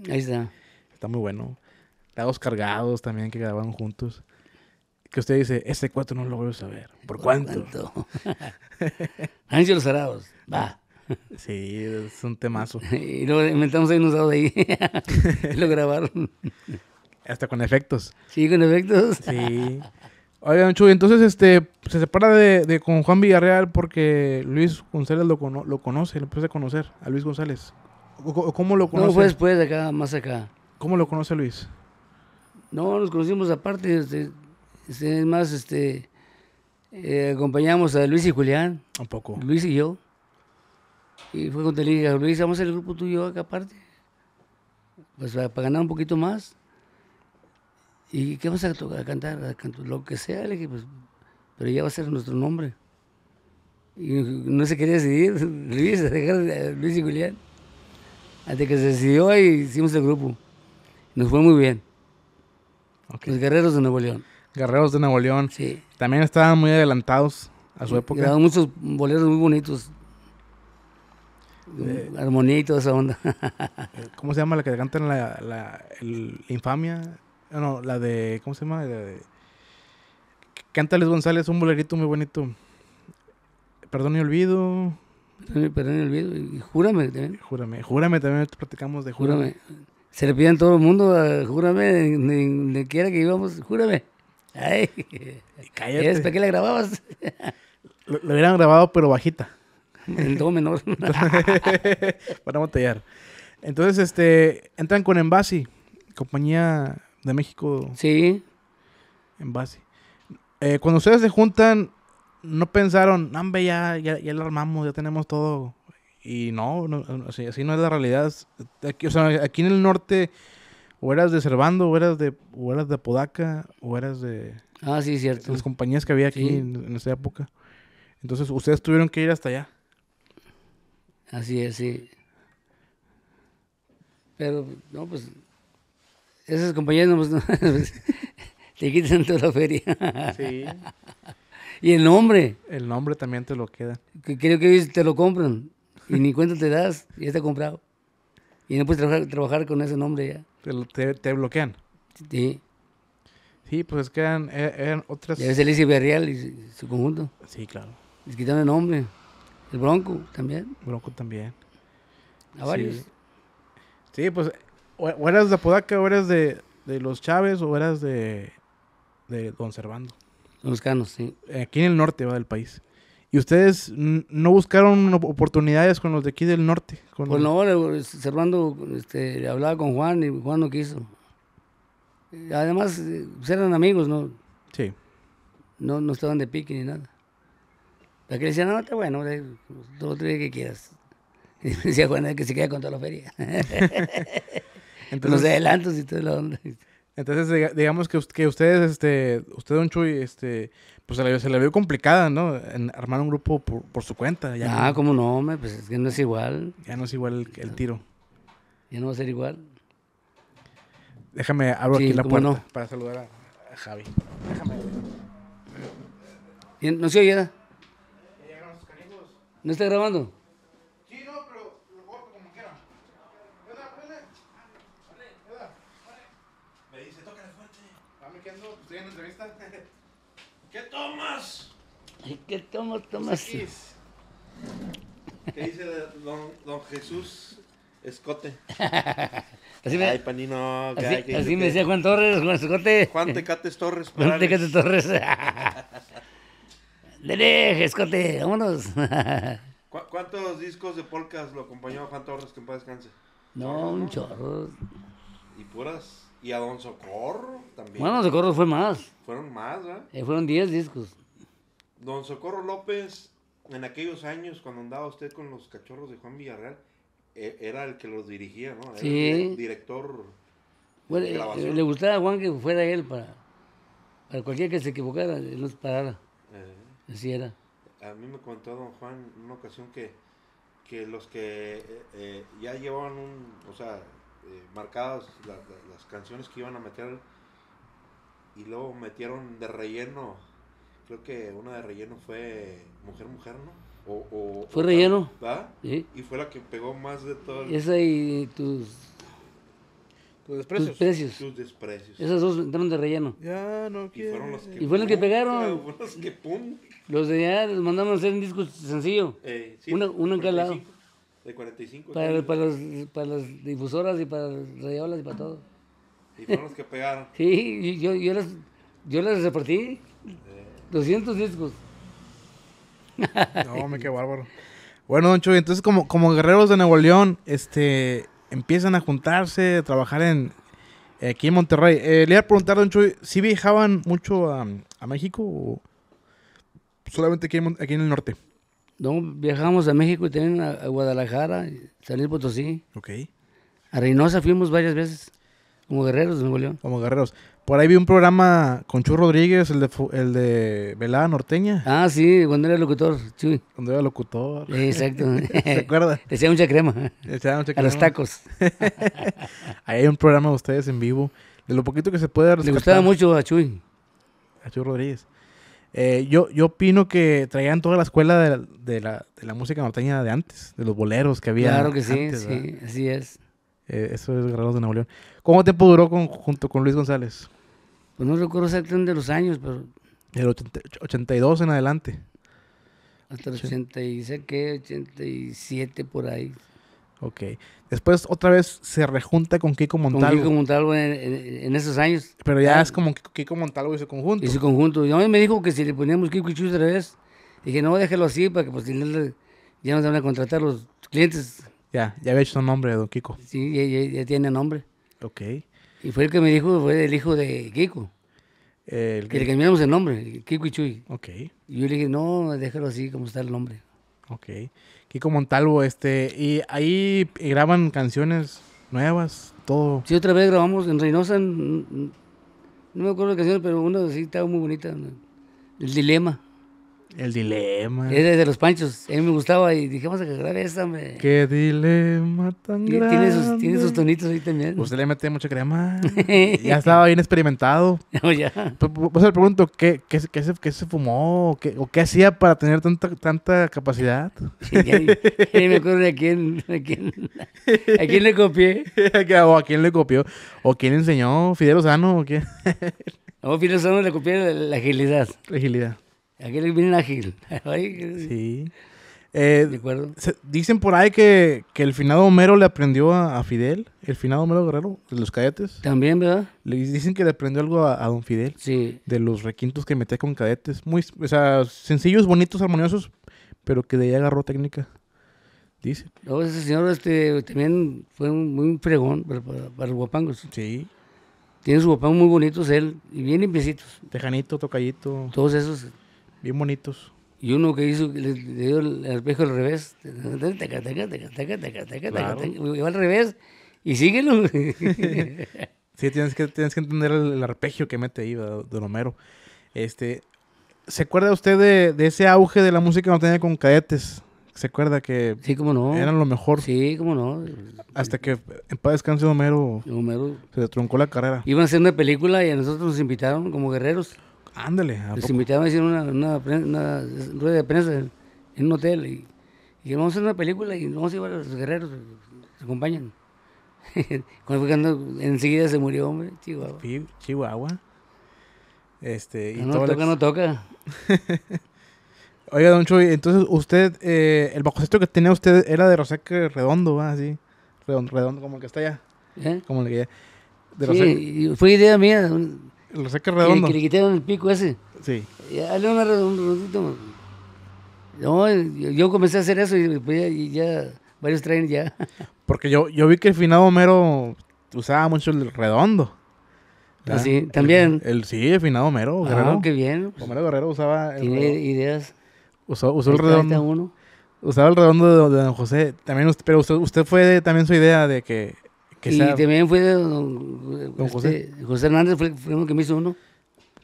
ahí está. Está muy bueno. Lados cargados también que grabaron juntos que usted dice, ese cuatro no lo voy a saber. ¿Por, ¿Por cuánto? Ángel Sarados, va. Sí, es un temazo. y lo inventamos ahí unos ahí. lo grabaron. Hasta con efectos. Sí, con efectos. sí. Oigan, Chuy, entonces este, se separa de, con Juan Villarreal porque Luis González lo, lo conoce, lo empieza a conocer, a Luis González. ¿Cómo lo conoce? No, fue después, de acá, más acá. ¿Cómo lo conoce Luis? No, nos conocimos aparte, este, este, es más, este, eh, acompañamos a Luis y Julián. Un poco. Luis y yo. Y fue con le dije, Luis, vamos a hacer el grupo tuyo acá aparte. Pues para, ganar un poquito más. ¿Y qué vamos a, cantar? Lo que sea, le dije, pues, pero ya va a ser nuestro nombre. Y no se quería decidir, Luis, dejar Luis y Julián. Hasta que se decidió y hicimos el grupo. Nos fue muy bien. Los Guerreros de Nuevo León. Guerreros de Nuevo León. Sí. También estaban muy adelantados a su época. daban muchos boleros muy bonitos. armonitos eh. Armonía y toda esa onda. Eh, ¿Cómo se llama la que cantan la, la, infamia? Ah, no, la de. ¿Cómo se llama? La canta Luis González un bolerito muy bonito. Perdón y olvido. Perdón, y olvido. júrame también. Júrame, júrame también. Platicamos de júrame. Se le piden todo el mundo, eh, júrame, donde quiera que íbamos, júrame. Ay, cállate. ¿Es, ¿Para qué la grababas? Lo, hubieran grabado, pero bajita. En do menor. Para botellar. Entonces, este, entran con Envasi, compañía de México. Sí. Envasi. Eh, cuando ustedes se juntan, no pensaron, hombre, ya, ya, lo armamos, ya tenemos todo. Y no, así, no es la realidad. Aquí, o sea, aquí en el norte o eras de Cervando, o eras de, o eras de Apodaca, o eras de... Ah, Las compañías que había aquí en, esa época. Entonces, ustedes tuvieron que ir hasta allá. Así es, sí. Pero, no, pues, esas compañías no, pues, te quitan toda la feria. Sí. y el nombre. El nombre también te lo queda. creo que te lo compran y ni cuenta te das, ya está comprado. Y no puedes trabajar con ese nombre ya te, bloquean. Sí. Sí, pues que eran, e, otras. Debe ser Lizzie y su conjunto. Sí, claro. Les quitan el nombre. El Bronco también. Bronco también. A varios. Sí, pues, o, eras de Apodaca, o eras de, los Chávez, o eras de, de Don Los Canos, sí. Aquí en el norte va del país. Y ustedes no buscaron oportunidades con los de aquí del norte. Con pues no, pues, Servando este, hablaba con Juan y Juan no quiso. Además, eh, pues, eran amigos, ¿no? Sí. No, no estaban de pique ni nada. La que decía, no, está bueno, todo lo que quieras. Y me decía Juan que se queda con toda la feria. Entonces, los adelantos y todo la onda. Entonces, digamos que, que ustedes, este, usted, Don Chuy, este, pues se le, vio complicada, ¿no? En armar un grupo por, por su cuenta. ah, como cómo no, hombre, pues es que no es igual. Ya no es igual el, tiro. Ya no va a ser igual. Déjame, abro aquí la puerta para saludar a, Javi. Déjame. ¿No se oye? ¿No está grabando? ¿Qué tomo, tomas? ¿Qué dice don, Jesús Escote? así me, Ay, panino. Así, me decía Juan Torres, Juan Escote. Juan Tecates Torres. Juan Tecates Torres. Dele, Escote, vámonos. ¿Cuántos discos de polcas lo acompañó Juan Torres que en paz descanse? No, un chorro. Y puras. Y a Don Socorro también. Bueno, Socorro fue más. Fueron más, ¿verdad? Eh, fueron 10 discos. Don Socorro López, en aquellos años cuando andaba usted con los cachorros de Juan Villarreal, e, era el que los dirigía, ¿no? Era el director. Eh, le gustaba a Juan que fuera él para, para cualquiera que se equivocara, él los parara. Eh. Así era. A mí me contó don Juan una ocasión que, los que eh, ya llevaban un, o sea, marcadas las canciones que iban a meter y luego metieron de relleno creo que una de relleno fue Mujer Mujer, ¿no? O, o fue relleno. ¿verdad? ¿Ah? Sí. Y fue la que pegó más de todo. Esa y tus... Tus desprecios. Tus, desprecios. Esas dos entraron de relleno. Ya, no quiero. Y fueron los que, y fueron los que pegaron. Fueron los que pum. Los de allá les mandaron a hacer un disco sencillo. Eh, sí, uno, uno en De 45. Para, para, los, para las difusoras y para las radiolas y para todo. Y fueron los que pegaron. Sí, yo, yo, las, yo las repartí. 200 discos. No, me qué bárbaro. Bueno, Don Chuy, entonces como, como guerreros de Nuevo León, este, empiezan a juntarse, a trabajar en, aquí en Monterrey. Eh, le iba a preguntar, Don Chuy, ¿sí viajaban mucho a, México o solamente aquí en, aquí en el norte? No, viajamos a México y también a, Guadalajara, San Luis Potosí. Ok. A Reynosa fuimos varias veces, como guerreros de Nuevo León. Como guerreros. Por ahí vi un programa con Chu Rodríguez, el de, el de Velada Norteña. Ah, sí, cuando era locutor, Chuy. Cuando era locutor. Exacto. ¿Se acuerda? Decía mucha crema. Decía mucha crema. A los tacos. ahí hay un programa de ustedes en vivo. De lo poquito que se puede rescatar. Le gustaba mucho a Chuy. A Chuy Rodríguez. Eh, yo, yo opino que traían toda la escuela de la, de la, música norteña de antes, de los boleros que había. Claro que sí, sí, así es. Eh, eso es Guerreros de Nuevo León. ¿Cómo tiempo duró con, junto con Luis González? Pues no recuerdo exactamente los años, pero... Del 82 en adelante. Hasta el 86, ¿qué? 87 por ahí. Ok. Después otra vez se rejunta con Kiko Montalvo. Con Kiko Montalvo en, esos años. Pero ya ah. es como Kiko Montalvo y su conjunto. Y su conjunto. Y a mí me dijo que si le poníamos Kiko y otra vez, dije, no, déjelo así para que pues ya nos van a contratar los clientes. Ya, ya había hecho un nombre, don Kiko. Sí, ya, ya, ya tiene nombre. Ok. Y fue el que me dijo, fue el hijo de Kiko. El... Que le cambiamos el nombre, Kiko y Chuy. Ok. Y yo le dije, no, déjalo así como está el nombre. Ok. Kiko Montalvo, este, y ahí graban canciones nuevas, todo. Sí, otra vez grabamos en Reynosa, no me acuerdo de canciones pero una sí estaba muy bonita. El dilema. El dilema. Es de, los panchos. A mí me gustaba y dije, vamos a grabar esta, hombre. Qué dilema tan grande. Tiene sus, tonitos ahí también. Pues usted le mete mucha crema. ya estaba bien experimentado. No, oh, ya. Pues, pues, pues le pregunto, ¿qué, qué, qué, se, fumó? ¿O qué hacía para tener tanta, tanta capacidad? Sí, me acuerdo de a quién, a quién, a quién le copié. o a quién le copió. O quién enseñó, Fidel Osano o qué. o Fidel Osano le copié la agilidad. La agilidad. Aquí le viene ágil. sí. Eh, ¿De acuerdo? dicen por ahí que, el finado Homero le aprendió a, Fidel, el finado Homero Guerrero, de los cadetes. También, ¿verdad? Le dicen que le aprendió algo a, don Fidel. Sí. De los requintos que metía con cadetes. Muy, o sea, sencillos, bonitos, armoniosos, pero que de ahí agarró técnica. Dice. No, ese señor este, también fue un, muy fregón para, los guapangos. Sí. Tiene sus guapangos muy bonitos él, y bien limpiecitos. Tejanito, tocallito. Todos esos Bien bonitos. Y uno que hizo, le, dio el espejo al revés. Claro. Y va al revés y síguelo. sí, tienes que, tienes que entender el, arpegio que mete ahí, Don Homero. Este, ¿Se acuerda usted de, ese auge de la música que tenía con cadetes? ¿Se acuerda que eran lo mejor? Sí, cómo no. Hasta que en paz descanse Romero Homero se truncó la carrera. Iban a hacer una película y a nosotros nos invitaron como guerreros. Ándale. Les invitaron a hacer una, una, una, rueda de prensa en un hotel y, y vamos a hacer una película y vamos a llevar a los guerreros, se acompañan. Cuando enseguida se murió, hombre, Chihuahua. Chihuahua. Este, y no, toca, no toca. Oiga, Don Chuy, entonces usted, eh, el bajocesto que tenía usted era de Rosaque redondo, ¿va? Así, redondo, redondo, como el que está allá. ¿Eh? Como el que sí, fue idea mía, lo saca redondo. Que, que, le quitaron el pico ese. Sí. Dale una, un redondito. No, yo, comencé a hacer eso y ya, varios traen ya. Porque yo, yo vi que el finado Homero usaba mucho el redondo. Ah, sí, también. El, sí, el finado Homero ah, Guerrero. Ah, qué bien. Homero Guerrero usaba el Tiene ideas. Usó, usó el redondo. Uno. Usaba el redondo de, don José. También pero usted, usted fue también su idea de que y también fue eh, don, José. Este, José Hernández fue, uno que me hizo uno.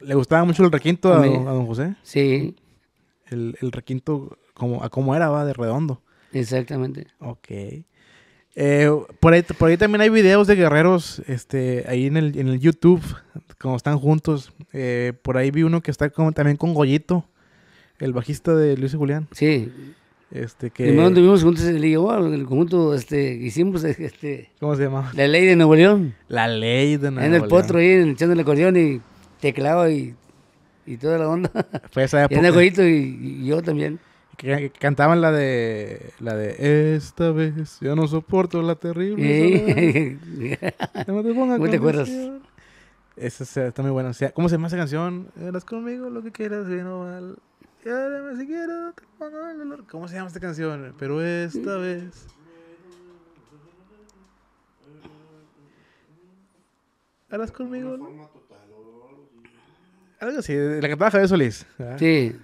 ¿Le gustaba mucho el requinto a, don, José? Sí. El, requinto como, a cómo era, va, de redondo. Exactamente. Ok. Eh, por, ahí, por ahí también hay videos de guerreros este, ahí en el, YouTube, como están juntos. Eh, por ahí vi uno que está también con Goyito, el bajista de Luis y Julián. Sí, este que... Primero tuvimos juntos el yo, el conjunto este, hicimos este... ¿Cómo se llamaba? La Ley de Nuevo León. La Ley de Nuevo León. En el potro ahí, echando el acordeón y teclado y, y toda la onda. Fue esa época. Y en el jueguito y, yo también. cantaban la de la de esta vez yo no soporto la terrible no te ¿Cómo te acuerdas esa está muy buena o sea, cómo se llama esa canción eras conmigo lo que quieras mal ¿Cómo se llama esta canción? Pero esta vez. ¿Hablas conmigo? Algo así, la cantaba Javier Solís. Sí.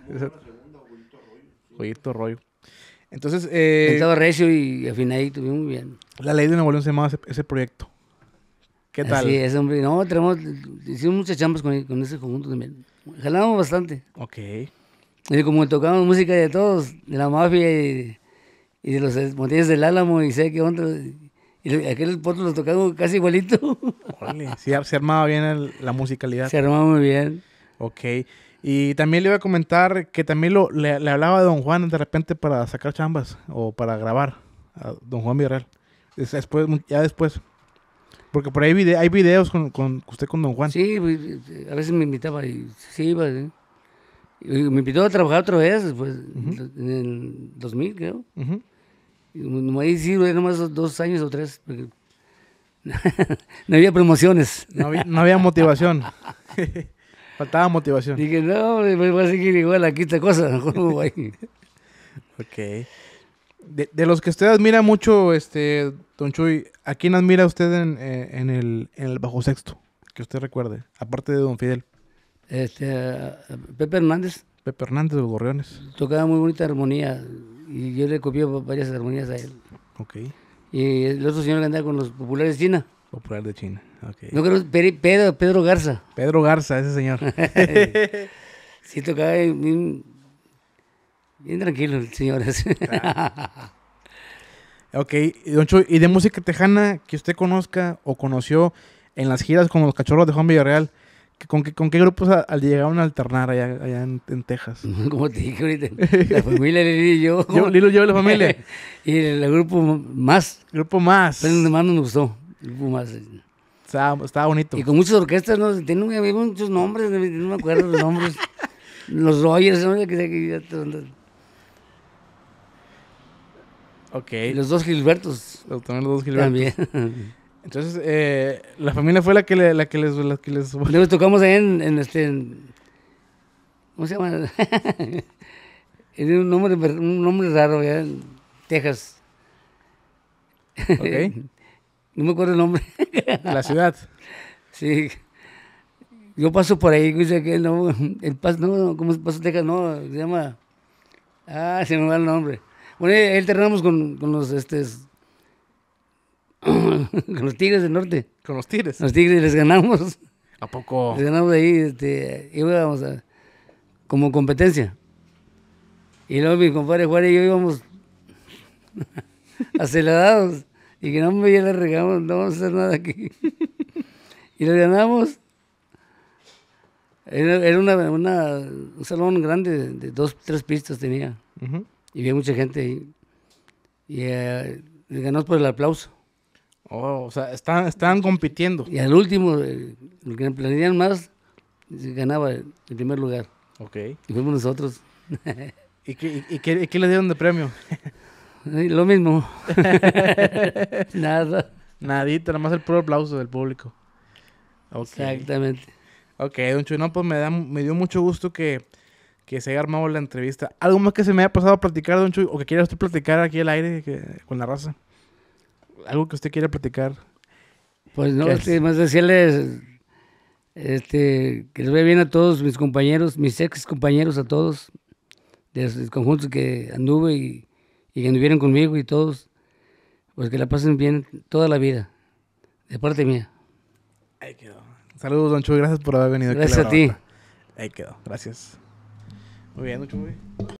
Proyecto Rollo. Entonces. Eh, Estaba recio y al muy bien. La ley de Nuevo León se llamaba ese, proyecto. ¿Qué tal? Sí, ese hombre. No, tenemos, hicimos muchas chambas con, con ese conjunto también. Jalábamos bastante. Ok. Y como tocamos música de todos, de la mafia y, de los motines del Álamo y sé qué onda. Y aquel potro lo tocaba casi igualito. se armaba bien la musicalidad. Se armaba muy bien. Ok. Y también le iba a comentar que también lo, le, hablaba a Don Juan de repente para sacar chambas o para grabar a Don Juan Villarreal. Después, ya después. Porque por ahí hay videos con, usted con Don Juan. Sí, pues, a veces me invitaba y sí iba. ¿eh? me invitó a trabajar otra vez, pues, en el 2000, creo. y, no ahí nomás dos años o tres. no había promociones. No había, motivación. Faltaba motivación. Dije, no, pues, voy a seguir igual aquí esta cosa. ok. De, los que usted admira mucho, este, Don Chuy, ¿a quién admira usted en, eh, en, el, en el bajo sexto? Que usted recuerde, aparte de Don Fidel este, Pepe Hernández. Pepe Hernández de los Gorreones Tocaba muy bonita armonía y yo le copié varias armonías a él. Ok. Y el otro señor que andaba con los populares de China. Popular de China, creo, Pedro, Pedro Garza. Pedro Garza, ese señor. sí, tocaba bien, tranquilo el señor ah. ok, ¿y de música tejana que usted conozca o conoció en las giras con los cachorros de Juan Villarreal? ¿Con qué, ¿Con qué grupos a, a llegaron a alternar allá, allá en, Texas? Como te dije ahorita, la familia Lilo y yo. yo Lilo y yo, la familia. y el, grupo más. Grupo más. Pero más nos gustó. grupo más. Estaba, bonito. Y con muchas orquestas, ¿no? Tienen muchos nombres, no me acuerdo los nombres. los Rogers, ¿no? Ok. los dos Gilbertos. Los, los dos Gilbertos. También. Entonces, eh, la familia fue la que, la que les... La que les... tocamos ahí en, en este... ¿Cómo se llama? En un nombre, un nombre raro, ya, en Texas. Ok. no me acuerdo el nombre. la ciudad. Sí. Yo paso por ahí, dice que no, el paso, no, ¿cómo se pasa Texas? No, se llama... Ah, se me va el nombre. Bueno, él terminamos con, con los, este con los Tigres del Norte. Con los Tigres. Los Tigres les ganamos. ¿A poco? Les ganamos ahí, este, íbamos a, como competencia. Y luego mi compadre Juárez y yo íbamos acelerados. Y que no me ya le regamos, no vamos a hacer nada aquí. y les ganamos. Era, una, un salón grande, de, dos, tres pistas tenía. Y había mucha gente Y, eh, les ganamos por el aplauso. Oh, o sea, estaban, compitiendo. Y al último, eh, el que planeaban más, eh, ganaba el primer lugar. Ok. Y fuimos nosotros. ¿Y qué, y le dieron de premio? Lo mismo. Nada. Nadita, nada más el puro aplauso del público. Exactamente. Ok, don Chuy, no, pues me, da, me dio mucho gusto que, se haya armado la entrevista. ¿Algo más que se me haya pasado a platicar, don Chuy, o que quieras tú platicar aquí al aire con la raza? algo que usted quiera platicar. Pues no, más decirles este, que les vaya bien a todos mis compañeros, mis ex compañeros, a todos, de los conjuntos que anduve y, que anduvieron conmigo y todos, pues que la pasen bien toda la vida, de parte mía. Ahí quedó. Saludos, Don Chuy, gracias por haber venido. Gracias aquí a, a ti. Ahí quedó, gracias. Muy bien, Don Chuy.